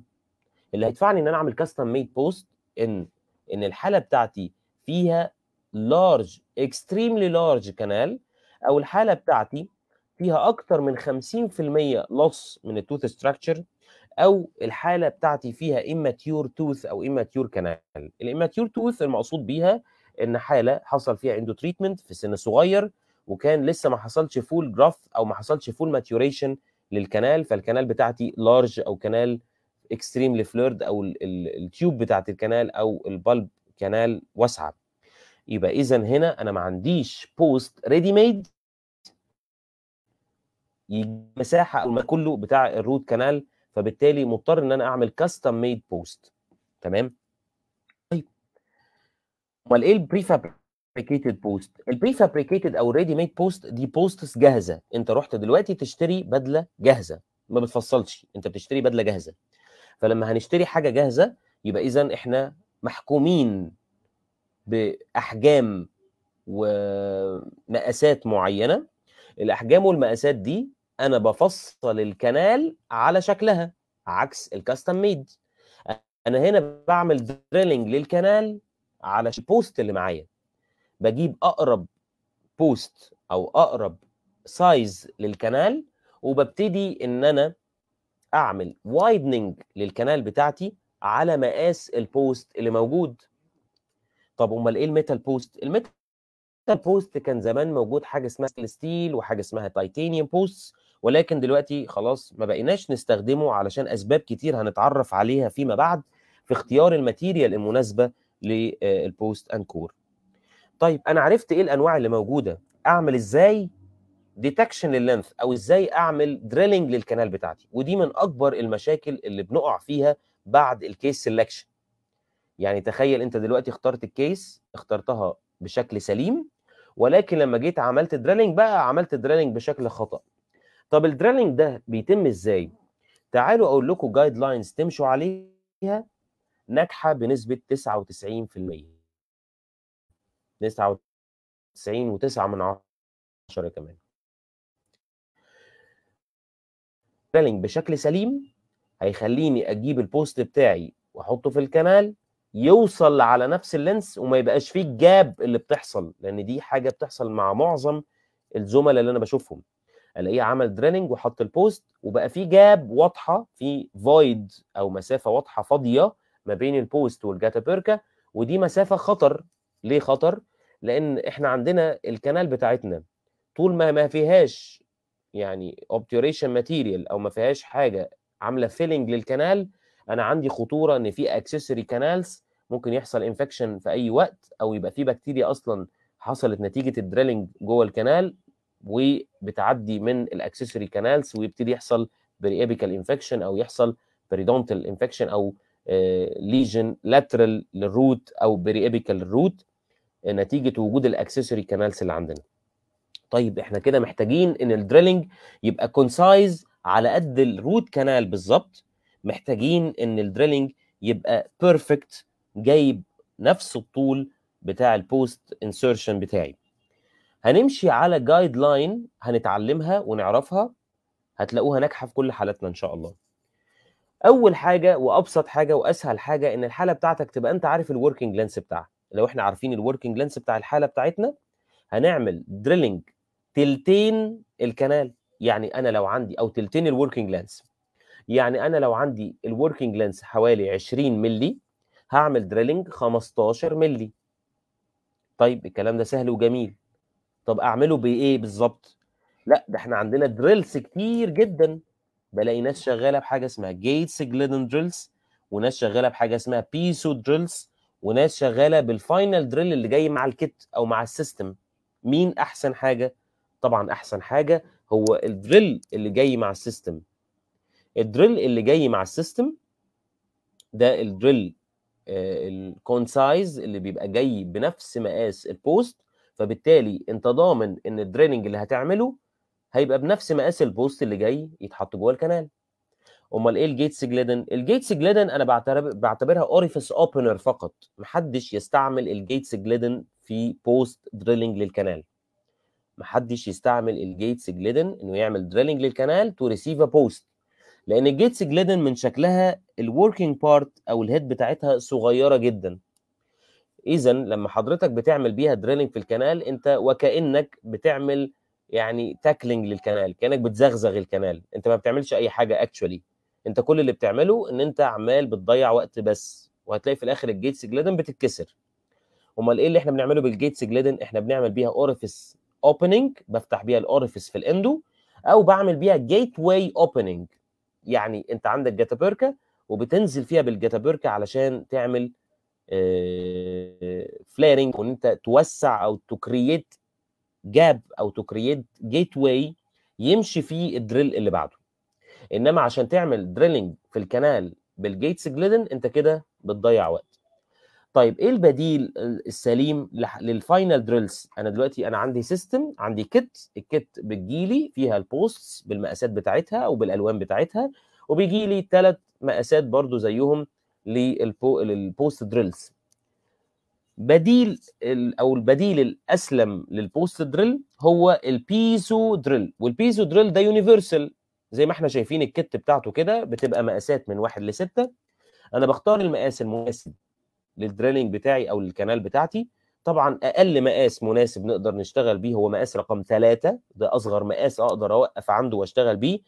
Speaker 1: اللي هيدفعني ان انا اعمل كاستم ميد بوست ان ان الحاله بتاعتي فيها لارج اكستريملي لارج كانال او الحاله بتاعتي فيها اكتر من 50% لص من التوث ستراكشر او الحاله بتاعتي فيها اماتيور توث او اماتيور كانال الاماتيور توث المقصود بيها ان حاله حصل فيها اندو تريتمنت في سن صغير وكان لسه ما حصلش فول جراف او ما حصلش فول ماتيوريشن للكنال فالكنال بتاعتي لارج او كنال اكستريملي فليرد او التيوب بتاعت الكنال او البلب كنال واسعه يبقى اذا هنا انا ما عنديش بوست ريدي ميد مساحه او ما كله بتاع الروت كنال فبالتالي مضطر ان انا اعمل كاستم ميد بوست تمام طيب امال ايه البريفاب prefabricated post prefabricated او ready made post دي بوستس جاهزه انت رحت دلوقتي تشتري بدله جاهزه ما بتفصلش انت بتشتري بدله جاهزه فلما هنشتري حاجه جاهزه يبقى اذا احنا محكومين باحجام ومقاسات معينه الاحجام والمقاسات دي انا بفصل الكنال على شكلها عكس الكاستم ميد انا هنا بعمل دريلنج للكنال على البوست اللي معايا بجيب اقرب بوست او اقرب سايز للكنال وببتدي ان انا اعمل وايدنج للكنال بتاعتي على مقاس البوست اللي موجود طب امال ايه الميتال بوست الميتال بوست كان زمان موجود حاجه اسمها ستيل وحاجه اسمها تايتانيوم بوست ولكن دلوقتي خلاص ما بقيناش نستخدمه علشان اسباب كتير هنتعرف عليها فيما بعد في اختيار الماتيريال المناسبه للبوست انكور طيب انا عرفت ايه الانواع اللي موجوده اعمل ازاي ديتكشن لللينث او ازاي اعمل دريلنج للكنال بتاعتي ودي من اكبر المشاكل اللي بنقع فيها بعد الكيس سيلكشن يعني تخيل انت دلوقتي اخترت الكيس اخترتها بشكل سليم ولكن لما جيت عملت دريلنج بقى عملت دريلنج بشكل خطا طب الدريلنج ده بيتم ازاي تعالوا اقول لكم جايد لاينز تمشوا عليها ناجحه بنسبه 99% 99.9 من عشرة كمان سيلينج بشكل سليم هيخليني اجيب البوست بتاعي واحطه في الكنال يوصل على نفس اللينس وما يبقاش فيه الجاب اللي بتحصل لان دي حاجه بتحصل مع معظم الزملاء اللي انا بشوفهم الاقيه عمل دريننج وحط البوست وبقى في جاب واضحه في فويد او مسافه واضحه فاضيه ما بين البوست والجاتا بيركا ودي مسافه خطر ليه خطر لان احنا عندنا الكنال بتاعتنا طول ما ما فيهاش يعني اوبتوريشن ماتيريال او ما فيهاش حاجه عامله فيلنج للكنال انا عندي خطوره ان في اكسسوري كانالز ممكن يحصل انفكشن في اي وقت او يبقى في بكتيريا اصلا حصلت نتيجه الدريلنج جوه الكنال وبتعدي من الاكسسوري كانالز ويبتدي يحصل بريابيكال انفكشن او يحصل بريدونتال انفكشن او ليجن لاترال للروت او بريابيكال للروت نتيجه وجود الاكسسوري كانالز اللي عندنا طيب احنا كده محتاجين ان الدريلنج يبقى كونسايز على قد الروت كانال بالظبط محتاجين ان الدريلنج يبقى بيرفكت جايب نفس الطول بتاع البوست انسيرشن بتاعي هنمشي على جايد لاين هنتعلمها ونعرفها هتلاقوها ناجحه في كل حالاتنا ان شاء الله اول حاجه وابسط حاجه واسهل حاجه ان الحاله بتاعتك تبقى انت عارف الوركينج لينس بتاعها لو احنا عارفين الوركينج لينس بتاع الحاله بتاعتنا هنعمل دريلنج تلتين الكنال يعني انا لو عندي او تلتين الوركينج لينس يعني انا لو عندي الوركينج لينس حوالي 20 مللي هعمل دريلنج 15 مللي طيب الكلام ده سهل وجميل طب اعمله بايه بالظبط لا ده احنا عندنا دريلز كتير جدا بلاقي ناس شغاله بحاجه اسمها جيتس جليدن دريلز وناس شغاله بحاجه اسمها بيسو دريلز وناس شغاله بالفاينل دريل اللي جاي مع الكت او مع السيستم مين احسن حاجه طبعا احسن حاجه هو الدريل اللي جاي مع السيستم الدريل اللي جاي مع السيستم ده الدريل آه، الكونسايز اللي بيبقى جاي بنفس مقاس البوست فبالتالي انت ضامن ان الدريننج اللي هتعمله هيبقى بنفس مقاس البوست اللي جاي يتحط جوه الكنال امال ايه الجيتس جليدن الجيتس جليدن انا بعتبر بعتبرها اوريفيس اوبنر فقط محدش يستعمل الجيتس جليدن في بوست دريلنج للكنال محدش يستعمل الجيتس جليدن انه يعمل دريلنج للكنال تو ريسيف ا بوست لان الجيتس جليدن من شكلها الوركينج بارت او الهيد بتاعتها صغيره جدا اذا لما حضرتك بتعمل بيها دريلنج في الكنال انت وكانك بتعمل يعني تاكلينج للكنال كانك بتزغزغ الكنال انت ما بتعملش اي حاجه اكشولي انت كل اللي بتعمله ان انت عمال بتضيع وقت بس وهتلاقي في الاخر الجيتس جلادن بتتكسر امال ايه اللي احنا بنعمله بالجيتس جلادن احنا بنعمل بيها اورفيس اوبننج بفتح بيها الاورفيس في الاندو او بعمل بيها جيت واي اوبننج يعني انت عندك جاتابركا وبتنزل فيها بالجاتابركا علشان تعمل فليرنج آه، وان انت توسع او تكريت جاب او تكريت جيت واي يمشي فيه الدريل اللي بعده انما عشان تعمل دريلنج في الكنال بالجيتس جليدن انت كده بتضيع وقت طيب ايه البديل السليم للفاينل دريلز انا دلوقتي انا عندي سيستم عندي كت الكت بتجيلي فيها البوستس بالمقاسات بتاعتها او بالالوان بتاعتها وبيجي لي ثلاث مقاسات برضو زيهم للبوست دريلز بديل او البديل الاسلم للبوست دريل هو البيزو دريل والبيزو دريل ده يونيفرسال زي ما احنا شايفين الكت بتاعته كده بتبقى مقاسات من واحد لستة انا بختار المقاس المناسب للدريلنج بتاعي او للكنال بتاعتي طبعا اقل مقاس مناسب نقدر نشتغل بيه هو مقاس رقم ثلاثة ده اصغر مقاس اقدر اوقف عنده واشتغل بيه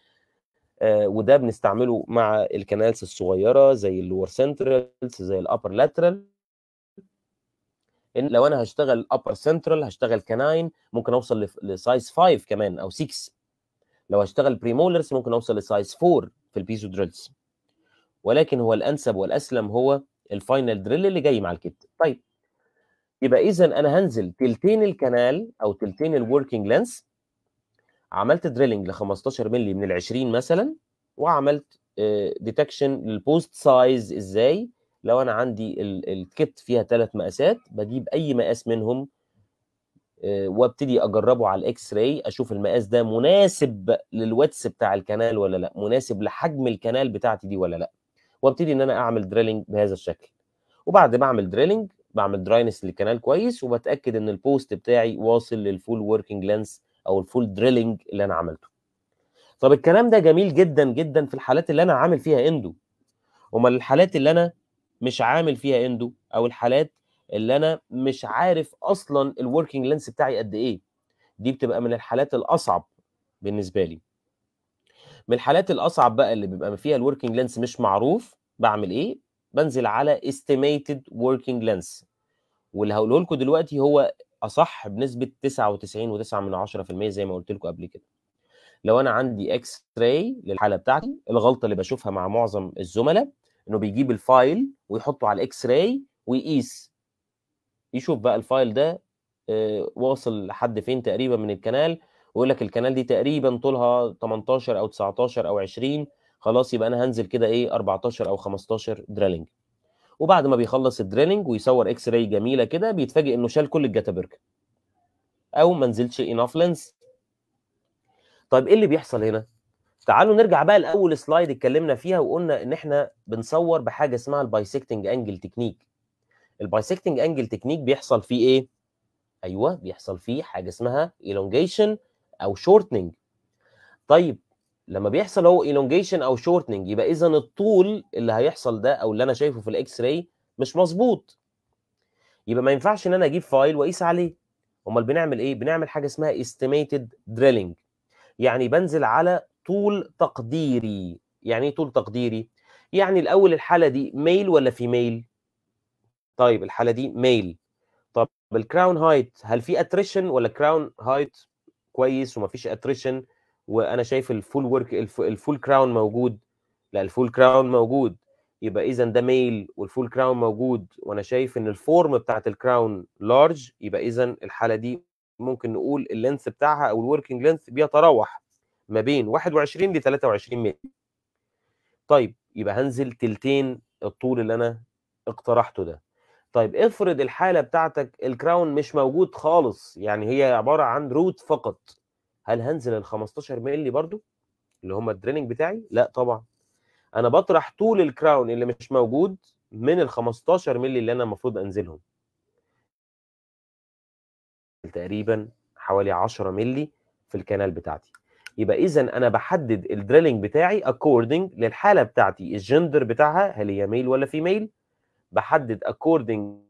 Speaker 1: آه وده بنستعمله مع الكنالز الصغيره زي اللور سنترالز زي الابر لاترال لو انا هشتغل ابر سنترال هشتغل كناين ممكن اوصل لسايز 5 كمان او 6 لو هشتغل بريمولرز ممكن اوصل لسايز 4 في البيزو دريلز ولكن هو الانسب والاسلم هو الفاينل دريل اللي جاي مع الكت طيب يبقى اذا انا هنزل تلتين الكنال او تلتين الوركينج لينس عملت دريلنج ل 15 مللي من ال 20 مثلا وعملت ديتكشن للبوست سايز ازاي لو انا عندي الكت فيها ثلاث مقاسات بجيب اي مقاس منهم آه، وابتدي اجربه على الاكس راي اشوف المقاس ده مناسب للوتس بتاع الكنال ولا لا مناسب لحجم الكنال بتاعتي دي ولا لا وابتدي ان انا اعمل دريلنج بهذا الشكل وبعد ما اعمل دريلنج بعمل دراينس للكنال كويس وبتاكد ان البوست بتاعي واصل للفول وركينج لانس او الفول دريلنج اللي انا عملته طب الكلام ده جميل جدا جدا في الحالات اللي انا عامل فيها اندو امال الحالات اللي انا مش عامل فيها اندو او الحالات اللي انا مش عارف اصلا الوركينج لينس بتاعي قد ايه دي بتبقى من الحالات الاصعب بالنسبه لي من الحالات الاصعب بقى اللي بيبقى فيها الوركينج لينس مش معروف بعمل ايه بنزل على استيميتد وركينج لينس واللي هقوله لكم دلوقتي هو اصح بنسبه 99.9 زي ما قلت لكم قبل كده لو انا عندي اكس راي للحاله بتاعتي الغلطه اللي بشوفها مع معظم الزملاء انه بيجيب الفايل ويحطه على الاكس راي ويقيس يشوف بقى الفايل ده آه، واصل لحد فين تقريبا من الكنال ويقول لك الكنال دي تقريبا طولها 18 او 19 او 20 خلاص يبقى انا هنزل كده ايه 14 او 15 دريلنج وبعد ما بيخلص الدريلنج ويصور اكس راي جميله كده بيتفاجئ انه شال كل الجاتابرك او ما نزلش اناف لينس طيب ايه اللي بيحصل هنا تعالوا نرجع بقى لاول سلايد اتكلمنا فيها وقلنا ان احنا بنصور بحاجه اسمها البايسكتنج انجل تكنيك البايسكتنج انجل تكنيك بيحصل فيه ايه ايوه بيحصل فيه حاجه اسمها elongation او shortening طيب لما بيحصل هو elongation او shortening يبقى اذا الطول اللي هيحصل ده او اللي انا شايفه في الاكس راي مش مظبوط يبقى ما ينفعش ان انا اجيب فايل واقيس عليه امال بنعمل ايه بنعمل حاجه اسمها estimated drilling يعني بنزل على طول تقديري يعني ايه طول تقديري يعني الاول الحاله دي ميل ولا فيميل طيب الحاله دي ميل طب الكراون هايت هل في اتريشن ولا كراون هايت كويس ومفيش اتريشن وانا شايف الفول ورك الفول كراون موجود لا الفول كراون موجود يبقى اذا ده ميل والفول كراون موجود وانا شايف ان الفورم بتاعت الكراون لارج يبقى اذا الحاله دي ممكن نقول اللينث بتاعها او الوركينج لينث بيتراوح ما بين 21 ل 23 متر طيب يبقى هنزل تلتين الطول اللي انا اقترحته ده طيب افرض الحاله بتاعتك الكراون مش موجود خالص يعني هي عباره عن روت فقط هل هنزل ال 15 مللي برضو اللي هم الدريننج بتاعي لا طبعا انا بطرح طول الكراون اللي مش موجود من ال 15 مللي اللي انا المفروض انزلهم تقريبا حوالي 10 مللي في الكنال بتاعتي يبقى اذا انا بحدد الدريلنج بتاعي اكوردنج للحاله بتاعتي الجندر بتاعها هل هي ميل ولا فيميل بحدد according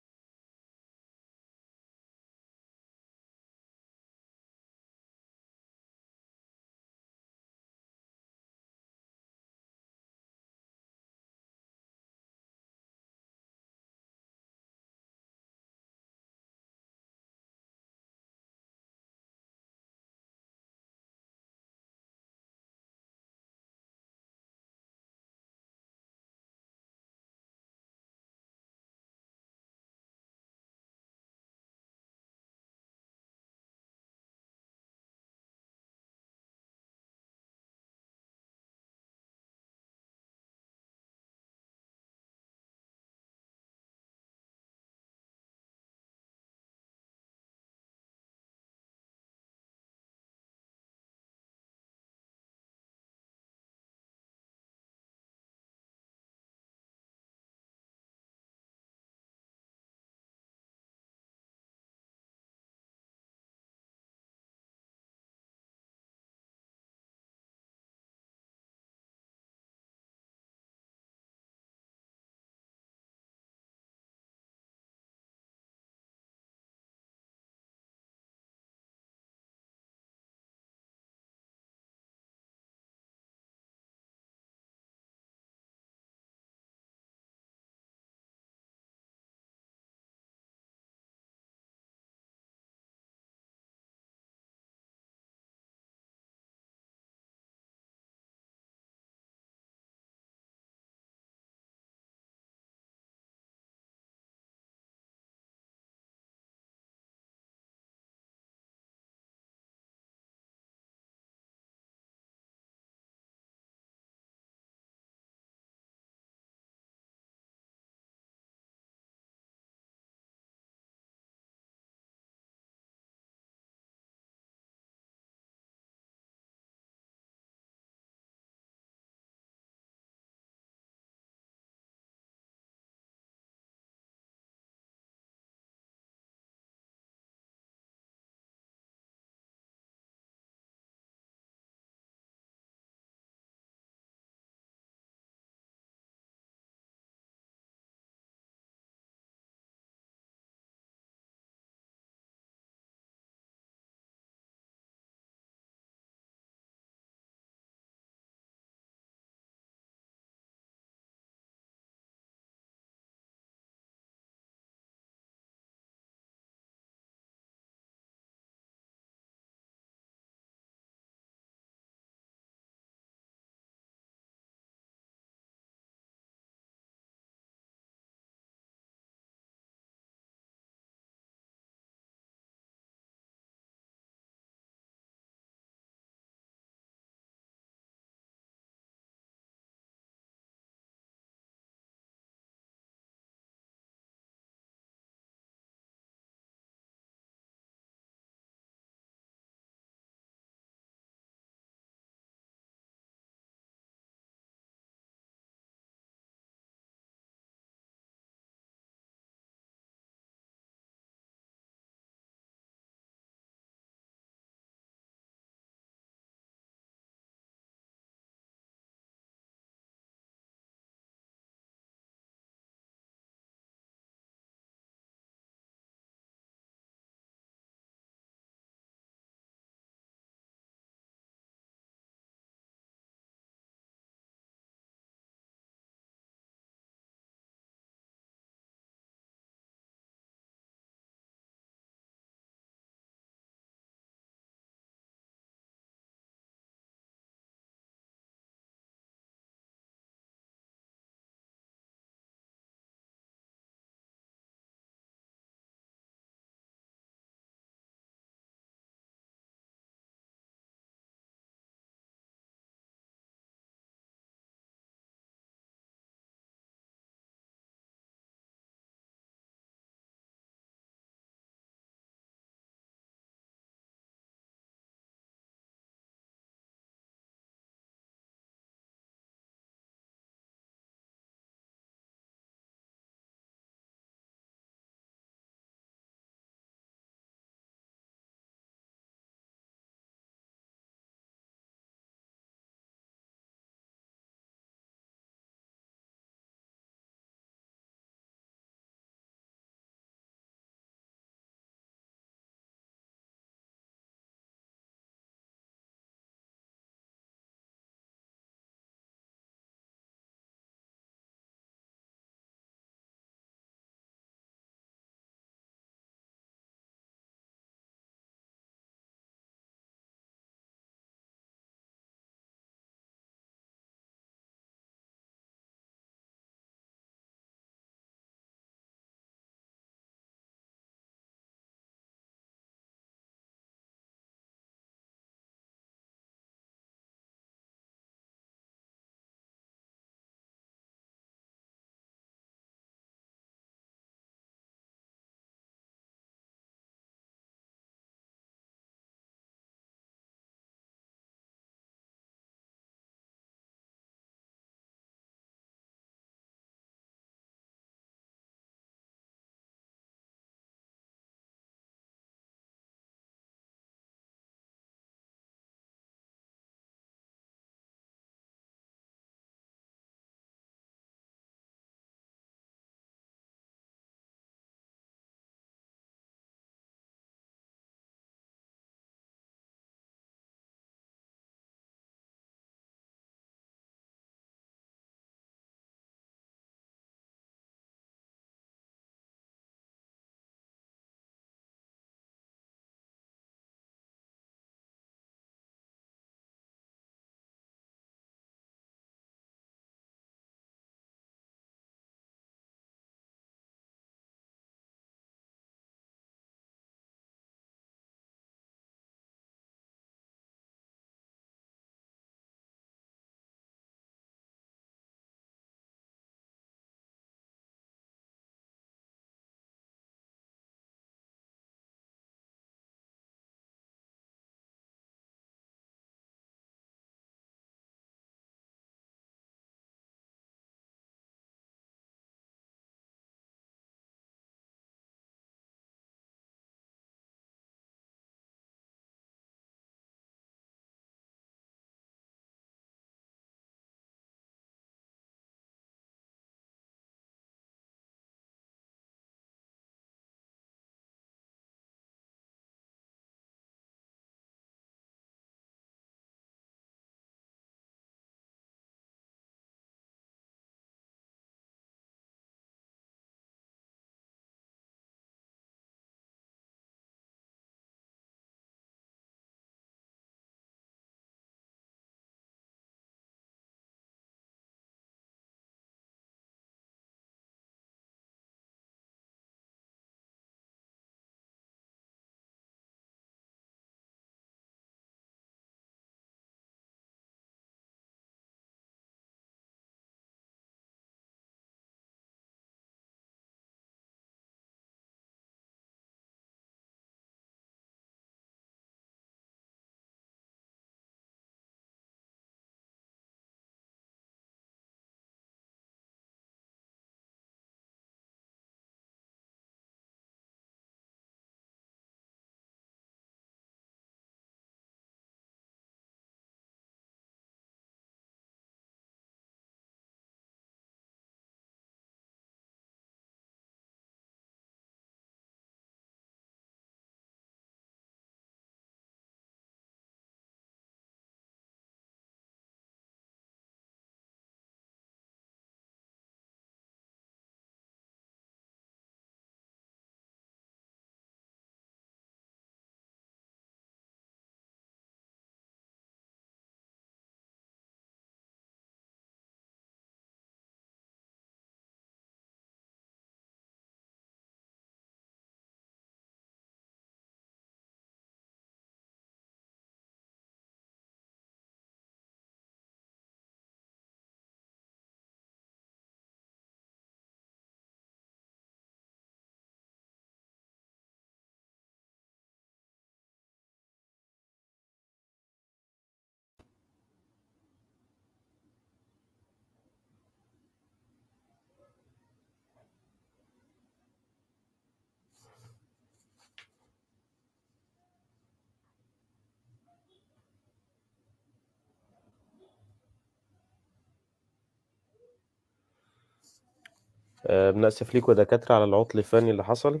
Speaker 1: آه، بنأسف ليكوا يا دكاترة على العطل الفني اللي حصل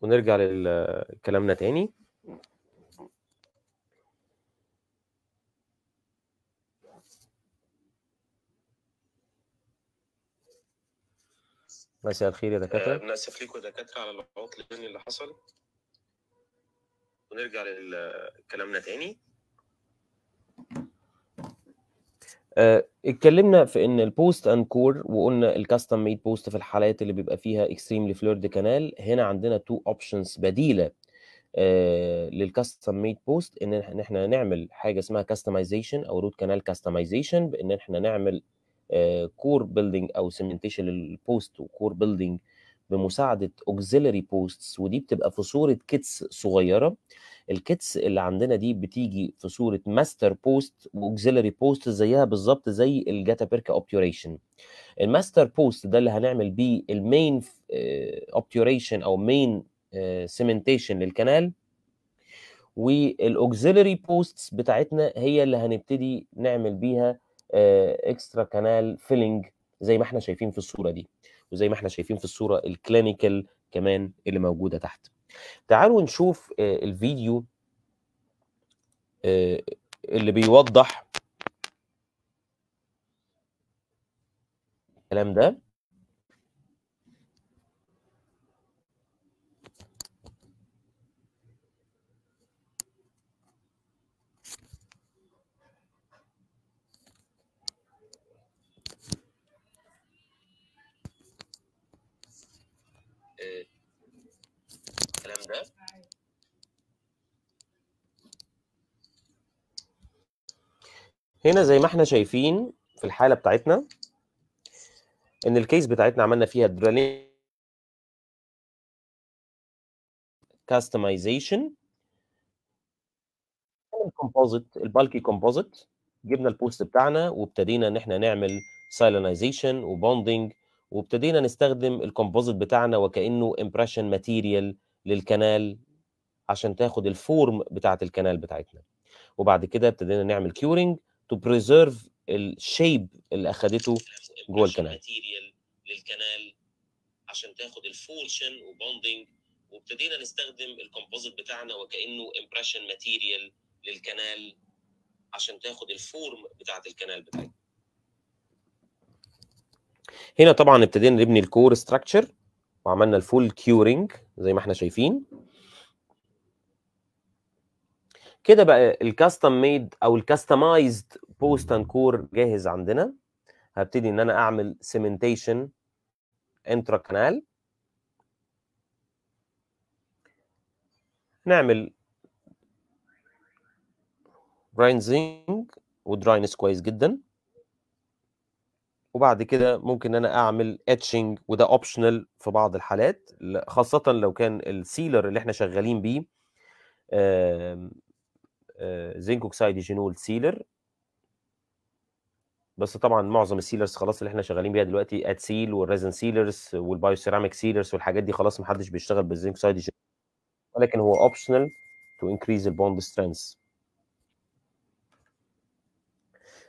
Speaker 1: ونرجع لكلامنا تاني مساء الخير يا دكاترة آه، بنأسف ليكوا يا دكاترة على العطل الفني اللي حصل ونرجع لكلامنا تاني آه، اتكلمنا في ان البوست اند كور وقلنا الكاستم ميد بوست في الحالات اللي بيبقى فيها اكستريملي فلورد كانال هنا عندنا تو اوبشنز بديله للكاستم ميد بوست ان احنا نعمل حاجه اسمها كاستمايزيشن او روت كانال كاستمايزيشن بان احنا نعمل كور آه، بيلدينج او سيمنتيشن للبوست وكور بيلدينج بمساعده اوكزيلري بوستس ودي بتبقى في صوره كيتس صغيره الكيتس اللي عندنا دي بتيجي في صوره ماستر بوست واوكزيلري بوست زيها بالظبط زي الجاتا بيركا اوبتيوريشن الماستر بوست ده اللي هنعمل بيه المين اوبتيوريشن آه، او مين سيمنتيشن آه، للكنال والاوكسيلري بوستس بتاعتنا هي اللي هنبتدي نعمل بيها اكسترا كانال فيلنج زي ما احنا شايفين في الصوره دي وزي ما احنا شايفين في الصوره الكلينيكال كمان اللي موجوده تحت تعالوا نشوف آه، الفيديو آه، اللي بيوضح الكلام ده هنا زي ما احنا شايفين في الحاله بتاعتنا ان الكيس بتاعتنا عملنا فيها درالين كاستمايزيشن الكومبوزيت البالكي كومبوزيت جبنا البوست بتاعنا وابتدينا ان احنا نعمل سايلينايزيشن وبوندنج وابتدينا نستخدم الكومبوزيت بتاعنا وكانه امبريشن ماتيريال للكنال عشان تاخد الفورم بتاعه الكنال بتاعتنا وبعد كده ابتدينا نعمل كيورنج تو بريزيرف الشيب اللي اخدته جوه الكنال للكنال عشان تاخد الفولشن وبوندنج وابتدينا نستخدم الكومبوزيت بتاعنا وكانه امبريشن ماتيريال للكنال عشان تاخد الفورم بتاعه الكنال بتاعتنا هنا طبعا ابتدينا نبني الكور ستراكشر وعملنا الفول كيورنج زي ما احنا شايفين كده بقى الكاستم ميد او الكاستمايزد بوست اند كور جاهز عندنا هبتدي ان انا اعمل سيمنتيشن انترا كانال نعمل راينزينج ودراينس كويس جدا وبعد كده ممكن انا اعمل اتشنج وده اوبشنال في بعض الحالات خاصه لو كان السيلر اللي احنا شغالين بيه زنك اوكسيد جينول سيلر بس طبعا معظم السيلرز خلاص اللي احنا شغالين بيها دلوقتي اتسيل والريزن سيلرز سيراميك سيلرز والحاجات دي خلاص محدش بيشتغل بالزنك اوكسيد ولكن هو اوبشنال تو انكريز البوند سترينث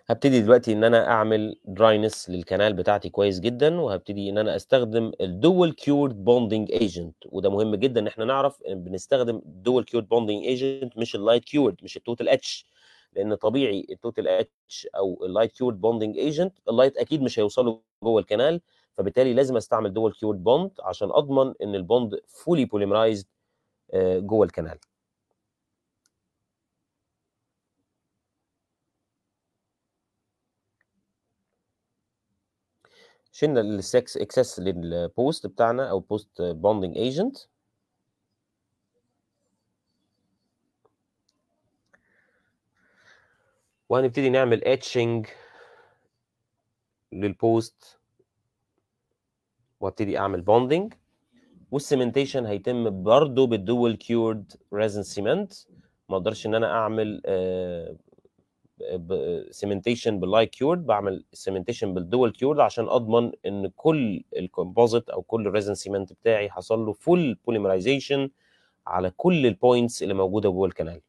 Speaker 1: هبتدي دلوقتي ان انا اعمل دراينس للكنال بتاعتي كويس جدا وهبتدي ان انا استخدم الدول كيورد بوندنج ايجنت وده مهم جدا ان احنا نعرف ان بنستخدم الدول كيورد بوندنج ايجنت مش اللايت كيورد مش التوتال اتش لان طبيعي التوتال اتش او اللايت كيورد بوندنج ايجنت اللايت اكيد مش هيوصلوا جوه الكنال فبالتالي لازم استعمل دول كيورد بوند عشان اضمن ان البوند فولي بوليمرايزد جوه الكنال شلنا السكس اكسس للبوست بتاعنا او بوست بوندنج ايجنت وهنبتدي نعمل اتشنج للبوست وابتدي اعمل بوندنج والسيمنتيشن هيتم برضه بالدول كيورد ريزن سيمنت ما اقدرش ان انا اعمل آه، سيمنتيشن باللاي كيورد بعمل سيمنتيشن بالدول كيورد عشان اضمن ان كل الكومبوزيت او كل الريزن سيمنت بتاعي حصل له فول بوليمرايزيشن على كل البوينتس اللي موجوده جوه الكنال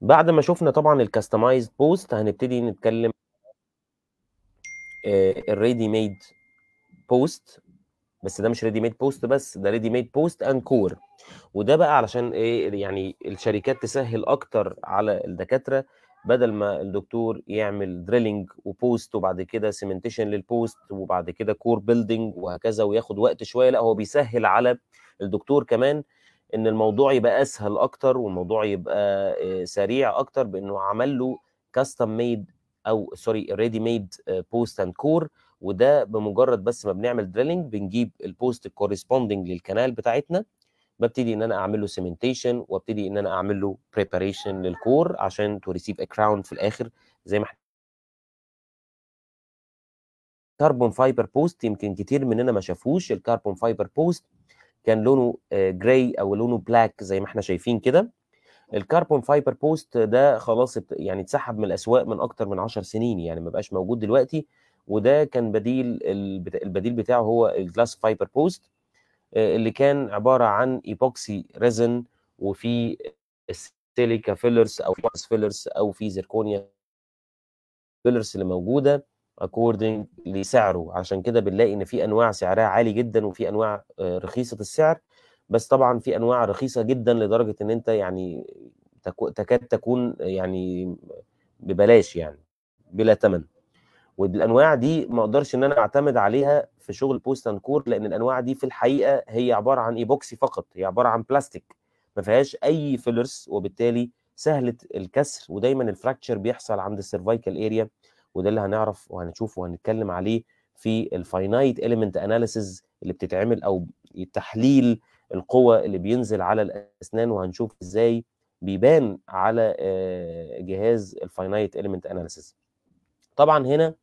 Speaker 1: بعد ما شفنا طبعا الكاستمايزد بوست هنبتدي نتكلم الريدي ميد بوست بس ده مش ريدي ميد بوست بس ده ريدي ميد بوست اند كور وده بقى علشان ايه يعني الشركات تسهل اكتر على الدكاتره بدل ما الدكتور يعمل دريلينج وبوست وبعد كده سيمنتيشن للبوست وبعد كده كور بيلدينج وهكذا وياخد وقت شويه لا هو بيسهل على الدكتور كمان ان الموضوع يبقى اسهل اكتر والموضوع يبقى آه، سريع اكتر بانه عمل له كاستم ميد او سوري ريدي ميد بوست اند كور وده بمجرد بس ما بنعمل دريلنج بنجيب البوست الكورسبوندنج للكنال بتاعتنا ببتدي ان انا اعمل له سيمنتيشن وابتدي ان انا اعمل له بريباريشن للكور عشان تو ريسيف كراون في الاخر زي ما احنا كربون فايبر بوست يمكن كتير مننا ما شافوش الكربون فايبر بوست كان لونه جراي آه، او لونه بلاك زي ما احنا شايفين كده الكربون فايبر بوست ده خلاص يعني اتسحب من الاسواق من اكتر من 10 سنين يعني ما بقاش موجود دلوقتي وده كان بديل البديل بتاعه هو الجلاس فايبر بوست اللي كان عباره عن ايبوكسي ريزن وفي سيليكا فيلرز او فيلرز او في زيركونيا فيلرز اللي موجوده اكوردنج لسعره عشان كده بنلاقي ان في انواع سعرها عالي جدا وفي انواع آه، رخيصه السعر بس طبعا في انواع رخيصه جدا لدرجه ان انت يعني تكاد تكون يعني ببلاش يعني بلا ثمن والانواع دي ما اقدرش ان انا اعتمد عليها في شغل بوست اند كور لان الانواع دي في الحقيقه هي عباره عن ايبوكسي فقط هي عباره عن بلاستيك ما فيهاش اي فيلرز وبالتالي سهله الكسر ودايما الفراكتشر بيحصل عند السيرفايكال اريا وده اللي هنعرف وهنشوفه وهنتكلم عليه في الفاينايت اليمنت اناليسز اللي بتتعمل او تحليل القوة اللي بينزل على الأسنان وهنشوف إزاي بيبان على آه، جهاز الفاينايت إليمنت أناليسيس طبعا هنا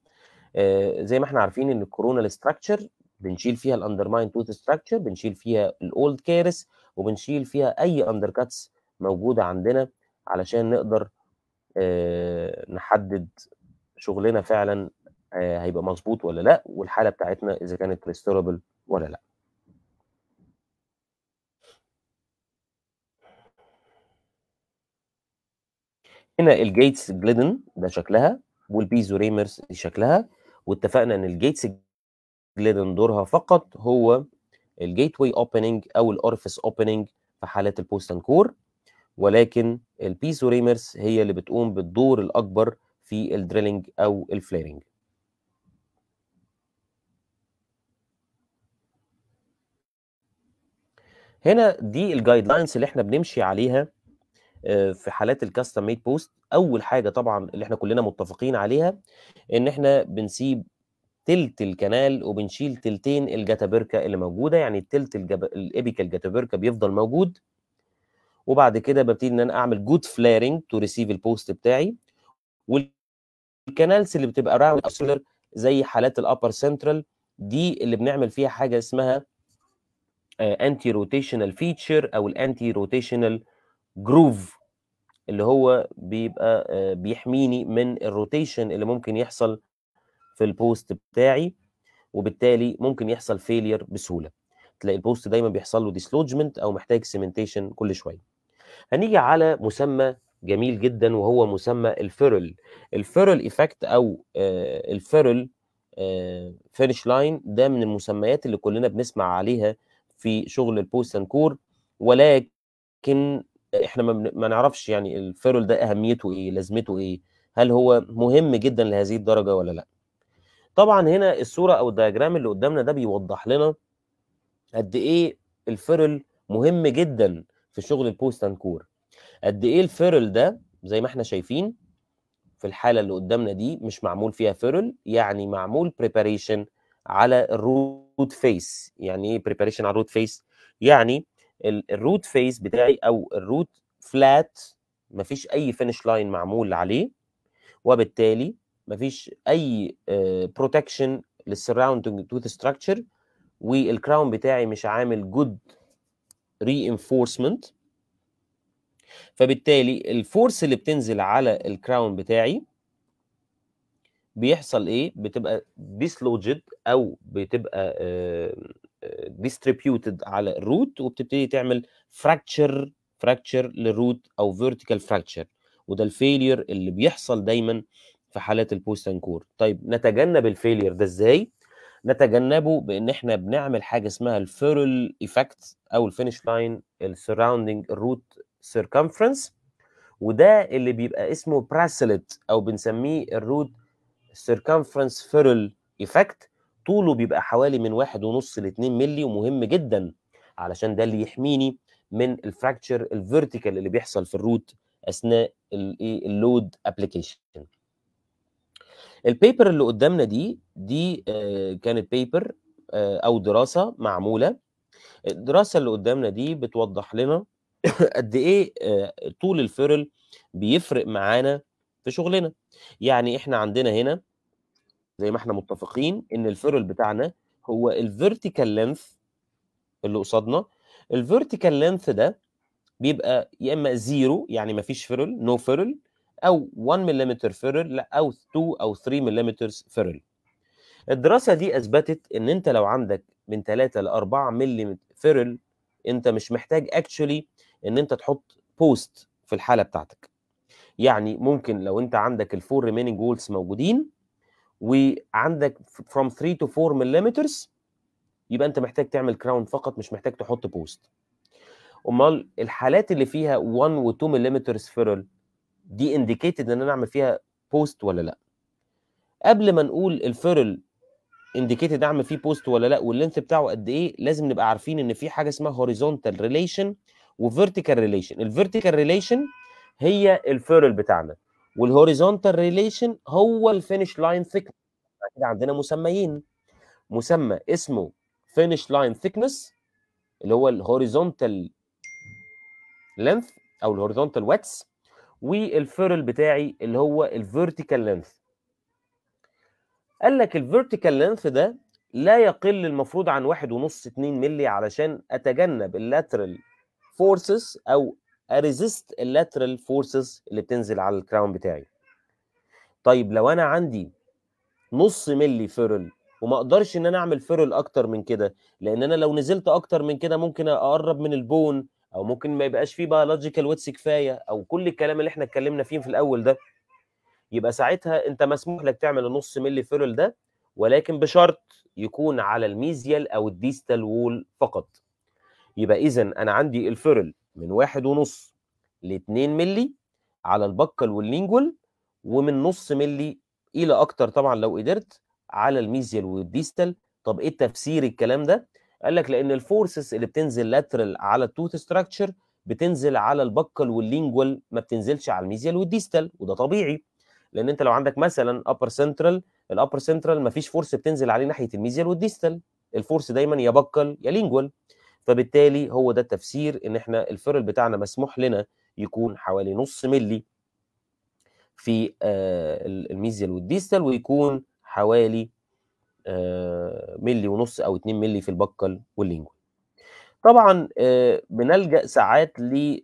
Speaker 1: آه، زي ما احنا عارفين ان الكورونا ستراكشر بنشيل فيها الاندرماين توث ستراكشر بنشيل فيها الاولد كيرس وبنشيل فيها اي اندر كاتس موجوده عندنا علشان نقدر آه، نحدد شغلنا فعلا هيبقى مظبوط ولا لا والحاله بتاعتنا اذا كانت ريستورابل ولا لا هنا الجيتس جليدن ده شكلها والبيزو ريمرز دي شكلها واتفقنا ان الجيتس جليدن دورها فقط هو الجيت واي اوبننج او الاورفيس اوبننج في حالات البوستن كور ولكن البيزو ريمرز هي اللي بتقوم بالدور الاكبر في الدريلنج او الفليرنج هنا دي الجايد لاينز اللي احنا بنمشي عليها آه، في حالات الكاستم ميد بوست اول حاجه طبعا اللي احنا كلنا متفقين عليها ان احنا بنسيب تلت الكنال وبنشيل تلتين الجاتابركا اللي موجوده يعني التلت الجب... الابيكال جاتابركا بيفضل موجود وبعد كده ببتدي ان انا اعمل جود فلارنج تو ريسيف البوست بتاعي والكنالز اللي بتبقى راوند اسولر زي حالات الابر سنترال دي اللي بنعمل فيها حاجه اسمها انتي روتيشنال فيتشر او الانتي روتيشنال جروف اللي هو بيبقى آه، بيحميني من الروتيشن اللي ممكن يحصل في البوست بتاعي وبالتالي ممكن يحصل فيلير بسهوله تلاقي البوست دايما بيحصل له ديسلوجمنت او محتاج سيمنتيشن كل شويه هنيجي على مسمى جميل جدا وهو مسمى الفيرل الفيرل ايفكت او آه، الفيرل فينش آه، لاين ده من المسميات اللي كلنا بنسمع عليها في شغل البوست انكور كور ولكن احنا ما, ما نعرفش يعني الفيرول ده اهميته ايه لازمته ايه هل هو مهم جدا لهذه الدرجه ولا لا طبعا هنا الصوره او الدياجرام اللي قدامنا ده بيوضح لنا قد ايه الفيرل مهم جدا في شغل البوست اند كور قد ايه الفيرل ده زي ما احنا شايفين في الحاله اللي قدامنا دي مش معمول فيها فيرل يعني معمول بريباريشن على الروت فيس يعني ايه بريباريشن على الروت فيس يعني الروت فيس بتاعي او الروت فلات مفيش اي فينش لاين معمول عليه وبالتالي مفيش اي بروتكشن للسراوندنج توث ستراكشر والكراون بتاعي مش عامل جود reinforcement فبالتالي الفورس اللي بتنزل على الكراون بتاعي بيحصل ايه بتبقى ديسلوجد او بتبقى آه، ديستريبيوتد على الروت وبتبتدي تعمل فراكتشر فراكتشر للروت او فيرتيكال فراكتشر وده الفيلير اللي بيحصل دايما في حالات البوست انكور طيب نتجنب الفيلير ده ازاي نتجنبه بان احنا بنعمل حاجه اسمها الفيرل ايفكت او الفينش لاين السراوندنج الروت سيركمفرنس وده اللي بيبقى اسمه براسلت او بنسميه الروت سيركمفرنس فيرل ايفكت طوله بيبقى حوالي من واحد ونص ل 2 مللي ومهم جدا علشان ده اللي يحميني من الفراكتشر الفيرتيكال اللي بيحصل في الروت اثناء الايه اللود ابلكيشن البيبر اللي قدامنا دي دي آه، كانت بيبر آه، او دراسه معموله الدراسه اللي قدامنا دي بتوضح لنا قد ايه آه، طول الفيرل بيفرق معانا في شغلنا يعني احنا عندنا هنا زي ما احنا متفقين ان الفيرل بتاعنا هو الفيرتيكال لينث اللي قصادنا الفيرتيكال لينث ده بيبقى يا اما زيرو يعني ما فيش فيرل نو فيرل او 1 ملم فيرل لا او 2 او 3 ملم فيرل الدراسه دي اثبتت ان انت لو عندك من 3 ل 4 ملم فيرل انت مش محتاج اكشولي ان انت تحط بوست في الحاله بتاعتك يعني ممكن لو انت عندك الفور ريميننج وولز موجودين وعندك from 3 to 4 ملم يبقى انت محتاج تعمل كراون فقط مش محتاج تحط بوست امال الحالات اللي فيها 1 و 2 ملم فيرل دي انديكيتد ان انا اعمل فيها بوست ولا لا قبل ما نقول الفيرل انديكيتد اعمل فيه بوست ولا لا واللينث بتاعه قد ايه لازم نبقى عارفين ان في حاجه اسمها هوريزونتال ريليشن وفيرتيكال ريليشن الفيرتيكال ريليشن هي الفيرل بتاعنا والهوريزونتال ريليشن هو الفينش لاين ثيكنس كده عندنا مسميين مسمى اسمه فينش لاين ثيكنس اللي هو الهوريزونتال لينث او الهوريزونتال واتس والفيرل بتاعي اللي هو الفيرتيكال لينث قال لك الفيرتيكال لينث ده لا يقل المفروض عن 1.5 2 مللي علشان اتجنب اللاترال فورسز او اريزست اللاترال فورسز اللي بتنزل على الكراون بتاعي طيب لو انا عندي نص ملي فيرل وما اقدرش ان انا اعمل فيرل اكتر من كده لان انا لو نزلت اكتر من كده ممكن اقرب من البون او ممكن ما يبقاش فيه بايولوجيكال ويتس كفايه او كل الكلام اللي احنا اتكلمنا فيه في الاول ده يبقى ساعتها انت مسموح لك تعمل النص ملي فيرل ده ولكن بشرط يكون على الميزيال او الديستال وول فقط يبقى اذا انا عندي الفيرل من واحد ونص ل 2 مللي على البكل واللينجول ومن نص مللي الى اكتر طبعا لو قدرت على الميزيال والديستال طب ايه تفسير الكلام ده قال لك لان الفورسز اللي بتنزل لاترال على التوث ستراكشر بتنزل على البكل واللينجوال ما بتنزلش على الميزيال والديستال وده طبيعي لان انت لو عندك مثلا ابر سنترال الابر سنترال ما فيش فورس بتنزل عليه ناحيه الميزيال والديستال الفورس دايما يا بكل يا لينجوال فبالتالي هو ده التفسير ان احنا الفيرل بتاعنا مسموح لنا يكون حوالي نص ملي في آه، الميزيال والديستال ويكون حوالي آه، ملي ونص او 2 ملي في البكل واللينجو طبعا آه، بنلجا ساعات ل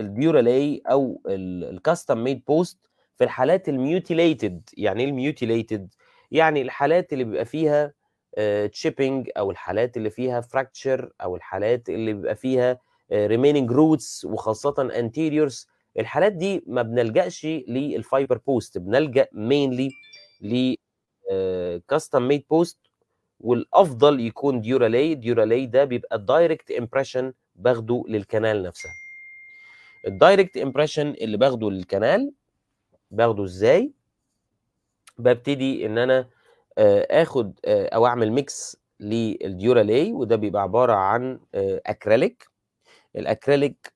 Speaker 1: الديورالي او الكاستم ميد بوست في الحالات الميوتيليتد يعني ايه الميوتيليتد يعني الحالات اللي بيبقى فيها تشيبنج آه، او الحالات اللي فيها فراكتشر او الحالات اللي بيبقى فيها ريميننج آه، روتس وخاصه انتيريورز الحالات دي ما بنلجاش للفايبر بوست بنلجا مينلي ل كاستم ميد بوست والافضل يكون ديورالي ديورالي ده بيبقى الدايركت امبريشن باخده للكنال نفسها الدايركت امبريشن اللي باخده للكنال باخده ازاي ببتدي ان انا آه، اخد آه، او اعمل ميكس للديورالي وده بيبقى عباره عن اكريليك آه، الاكريليك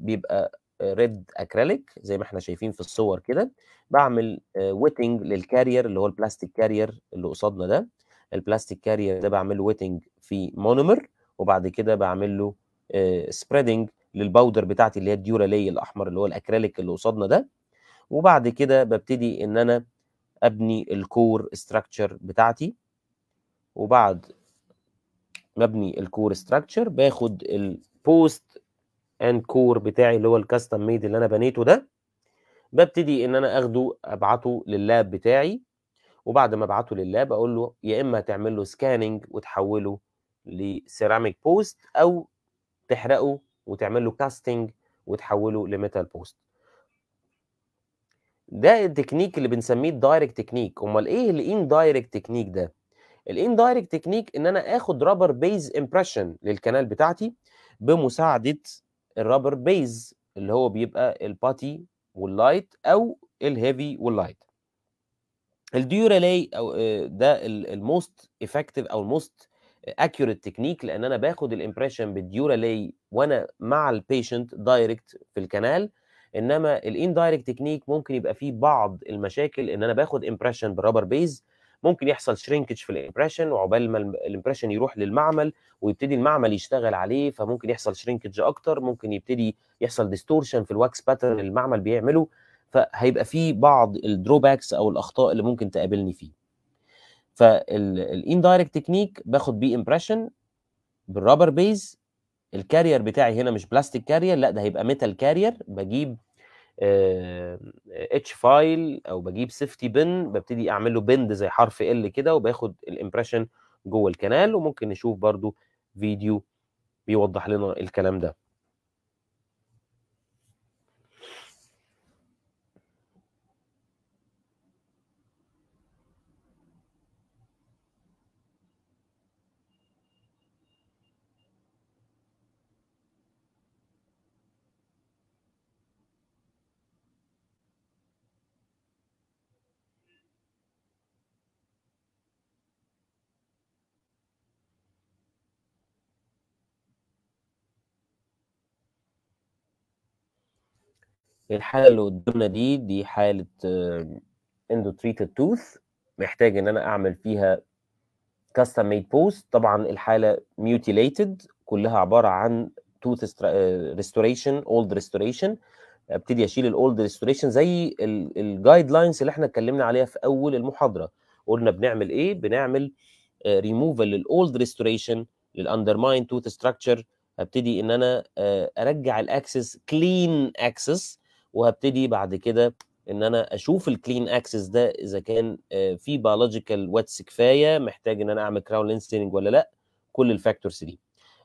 Speaker 1: بيبقى ريد اكريليك زي ما احنا شايفين في الصور كده بعمل ويتنج للكارير اللي هو البلاستيك كارير اللي قصادنا ده البلاستيك كارير ده بعمل ويتنج في مونومر وبعد كده بعمل له سبريدنج للباودر بتاعتي اللي هي الديورالي الاحمر اللي هو الاكريليك اللي قصادنا ده وبعد كده ببتدي ان انا ابني الكور ستراكشر بتاعتي وبعد ما ابني الكور ستراكشر باخد البوست اند كور بتاعي اللي هو الكاستم ميد اللي انا بنيته ده ببتدي ان انا اخده ابعته لللاب بتاعي وبعد ما ابعته لللاب اقول له يا اما تعمل له سكاننج وتحوله لسيراميك بوست او تحرقه وتعمل له كاستنج وتحوله لميتال بوست ده التكنيك اللي بنسميه الدايركت تكنيك امال ايه الاندايركت تكنيك ده الاندايركت تكنيك ان انا اخد رابر بيز امبريشن للكنال بتاعتي بمساعده الرابر بيز اللي هو بيبقى الباتي واللايت او الهيفي واللايت الديورالي او آه، ده الموست افكتيف او الموست اكيوريت تكنيك لان انا باخد الامبريشن بالديورالي وانا مع البيشنت دايركت في الكنال انما الاندايركت تكنيك ممكن يبقى فيه بعض المشاكل ان انا باخد امبريشن بالرابر بيز ممكن يحصل شرينكج في الامبريشن وعقبال ما الامبريشن يروح للمعمل ويبتدي المعمل يشتغل عليه فممكن يحصل شرينكج اكتر ممكن يبتدي يحصل ديستورشن في الواكس باترن اللي المعمل بيعمله فهيبقى فيه بعض الدروباكس او الاخطاء اللي ممكن تقابلني فيه فالاندايركت تكنيك باخد بيه امبريشن بالرابر بيز الكارير بتاعي هنا مش بلاستيك كارير لا ده هيبقى ميتال كارير بجيب اتش آه، فايل او بجيب سيفتي بن ببتدي اعمل له بند زي حرف ال كده وباخد الامبريشن جوه الكنال وممكن نشوف برضو فيديو بيوضح لنا الكلام ده الحاله اللي قدامنا دي دي حاله اندو تريتد توث محتاج ان انا اعمل فيها كاستم ميد بوست طبعا الحاله ميوتيليتد كلها عباره عن توث ريستوريشن اولد ريستوريشن ابتدي اشيل الاولد ريستوريشن زي الجايد لاينز اللي احنا اتكلمنا عليها في اول المحاضره قلنا بنعمل ايه بنعمل ريموفال للاولد ريستوريشن للاندرماين توث ستراكشر ابتدي ان انا آه، ارجع الاكسس كلين اكسس وهبتدي بعد كده ان انا اشوف الكلين اكسس ده اذا كان آه، في بيولوجيكال واتس كفايه محتاج ان انا اعمل كراون لينسينج ولا لا كل الفاكتورز دي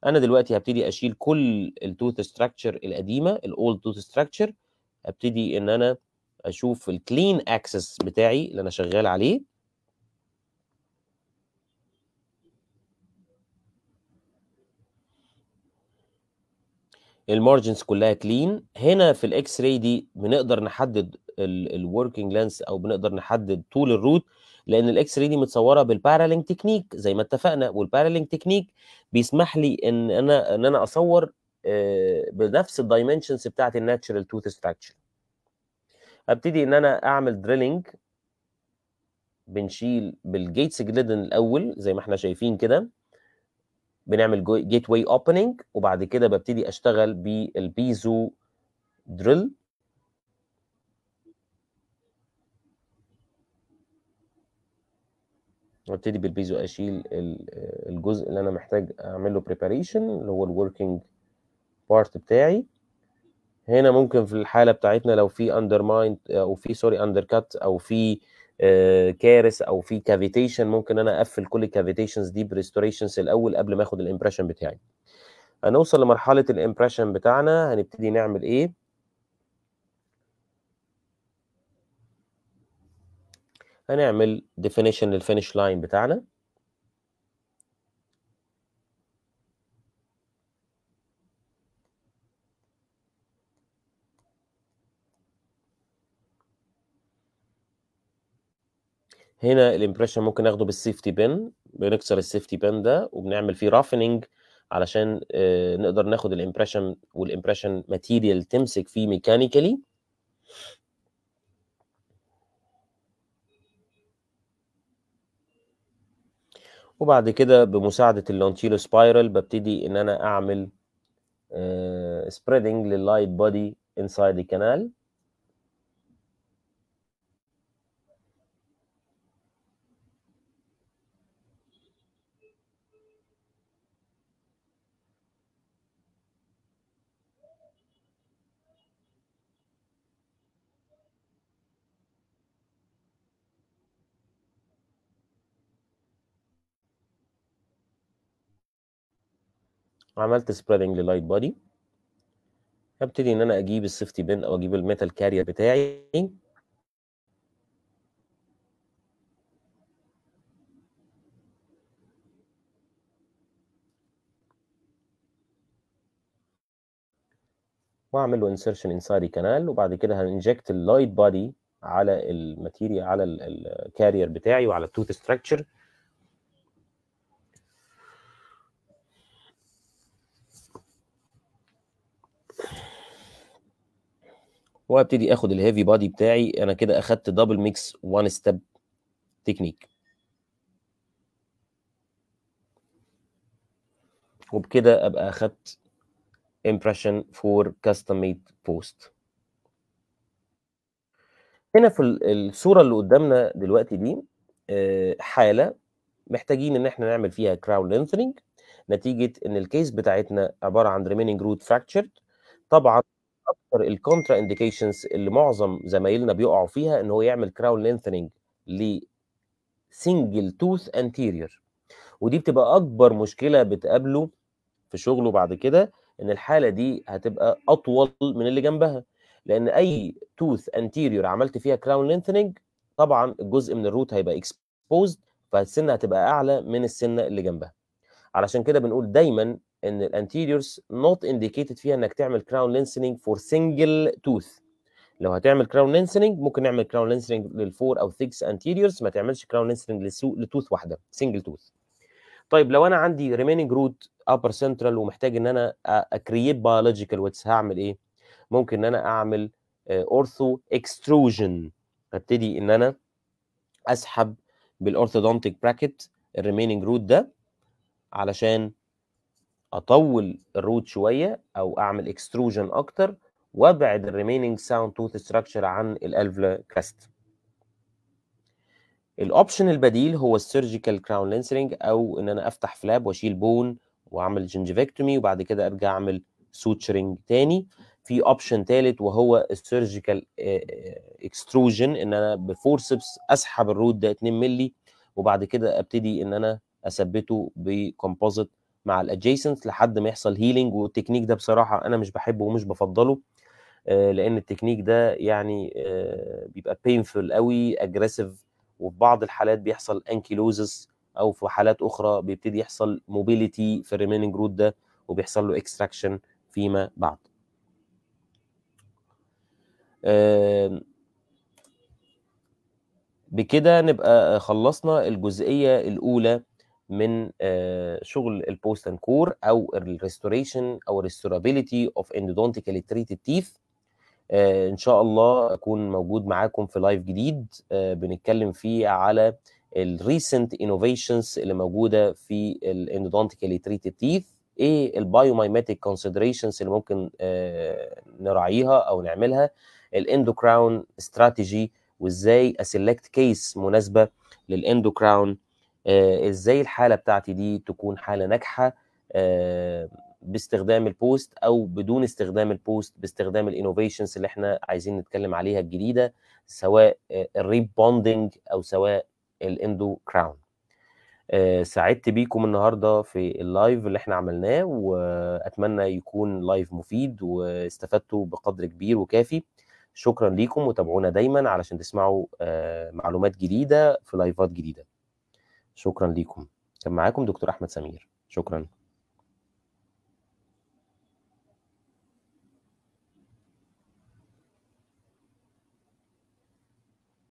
Speaker 1: انا دلوقتي هبتدي اشيل كل التوث ستراكشر القديمه الاولد توث ستراكشر ابتدي ان انا اشوف الكلين اكسس بتاعي اللي انا شغال عليه المارجنز كلها كلين هنا في الاكس راي دي بنقدر نحدد الوركينج لانس او بنقدر نحدد طول الروت لان الاكس راي دي متصوره بالبارالينج تكنيك زي ما اتفقنا والبارالينج تكنيك بيسمح لي ان انا ان انا اصور آه، بنفس الدايمنشنز بتاعت الناتشرال توث ستراكشر ابتدي ان انا اعمل دريلينج بنشيل بالجيتس جليدن الاول زي ما احنا شايفين كده بنعمل جيت واي اوبننج وبعد كده ببتدي اشتغل بالبيزو دريل وابتدي بالبيزو اشيل الجزء اللي انا محتاج اعمل له بريباريشن اللي هو الوركينج بارت بتاعي هنا ممكن في الحاله بتاعتنا لو في اندر مايند او في سوري اندر كات او في آه، كارث او في كافيتيشن ممكن انا اقفل كل الكافيتيشنز دي بريستوريشنز الاول قبل ما اخد الامبريشن بتاعي هنوصل لمرحله الامبريشن بتاعنا هنبتدي نعمل ايه هنعمل ديفينيشن للفينش لاين بتاعنا هنا الامبريشن ممكن ناخده بالسيفتي بن بنكسر السيفتي بن ده وبنعمل فيه رافنينج علشان آه، نقدر ناخد الامبريشن والامبريشن ماتيريال تمسك فيه ميكانيكالي وبعد كده بمساعده اللونتيلو سبايرال ببتدي ان انا اعمل سبريدنج لللايت بودي انسايد الكنال وعملت سبريدنج للايت بودي هبتدي ان انا اجيب السيفتي بن او اجيب الميتال كارير بتاعي واعمل له انسرشن انسايد كانال وبعد كده هنجكت اللايت بودي على الماتيريال على الكارير بتاعي وعلى التوث ستراكشر وابتدي اخد الهيفي بادي بتاعي انا كده اخدت دبل ميكس وان ستيب تكنيك وبكده ابقى اخدت impression for custom made post هنا في الصورة اللي قدامنا دلوقتي دي آه، حالة محتاجين ان احنا نعمل فيها crown lengthening نتيجة ان الكيس بتاعتنا عبارة عن remaining root fractured طبعا اكتر الكونترا انديكيشنز اللي معظم زمايلنا بيقعوا فيها ان هو يعمل كراون لينثنينج لسنجل توث انتيرير ودي بتبقى اكبر مشكله بتقابله في شغله بعد كده ان الحاله دي هتبقى اطول من اللي جنبها لان اي توث انتيرير عملت فيها كراون لينثنينج طبعا الجزء من الروت هيبقى اكسبوزد فالسنه هتبقى اعلى من السنه اللي جنبها علشان كده بنقول دايما ان الانتيريورز نوت انديكيتد فيها انك تعمل كراون لينسنج فور سنجل توث لو هتعمل كراون لينسنج ممكن نعمل كراون لينسنج للفور او ثيكس انتيريورز ما تعملش كراون لينسنج لتوث واحده سنجل توث طيب لو انا عندي ريميننج روت ابر سنترال ومحتاج ان انا اكرييت بيولوجيكال ويتس هعمل ايه ممكن ان انا اعمل اورثو اكستروجن ابتدي ان انا اسحب بالاورثودونتيك براكت الريميننج روت ده علشان اطول الروت شويه او اعمل اكستروجن اكتر وابعد الريميننج ساوند توث ستراكشر عن الالفلا كاست الاوبشن البديل هو السيرجيكال كراون لينسرنج او ان انا افتح فلاب واشيل بون واعمل جنجيفكتومي وبعد كده ارجع اعمل سوتشرنج تاني في اوبشن ثالث وهو السيرجيكال اكستروجن ان انا بفورسبس اسحب الروت ده 2 مللي وبعد كده ابتدي ان انا اثبته بكومبوزيت مع الادجيسنت لحد ما يحصل هيلينج والتكنيك ده بصراحه انا مش بحبه ومش بفضله آه، لان التكنيك ده يعني آه، بيبقى بينفل قوي اجريسيف وفي بعض الحالات بيحصل انكيلوزس او في حالات اخرى بيبتدي يحصل موبيليتي في الريميننج روت ده وبيحصل له اكستراكشن فيما بعد بكده نبقى خلصنا الجزئيه الاولى من آه، شغل البوست اند كور او الريستوريشن او الريستورابيلتي اوف اندودونتيكالي تريتد تيث ان شاء الله اكون موجود معاكم في لايف جديد آه، بنتكلم فيه على الريسنت انوفيشنز اللي موجوده في الاندودونتيكالي تريتد تيث ايه البايوميماتيك كونسيدريشنز اللي ممكن آه، نراعيها او نعملها الاندوكراون استراتيجي وازاي اسلكت كيس مناسبه للاندوكراون آه، ازاي الحاله بتاعتي دي تكون حاله ناجحه آه، باستخدام البوست او بدون استخدام البوست باستخدام الانوفيشنز اللي احنا عايزين نتكلم عليها الجديده سواء آه، الريبوندنج او سواء الاندو كراون سعدت بيكم النهارده في اللايف اللي احنا عملناه واتمنى يكون لايف مفيد واستفدتوا بقدر كبير وكافي شكرا ليكم وتابعونا دايما علشان تسمعوا معلومات جديده في لايفات جديده شكرا ليكم كان معاكم دكتور احمد سمير شكرا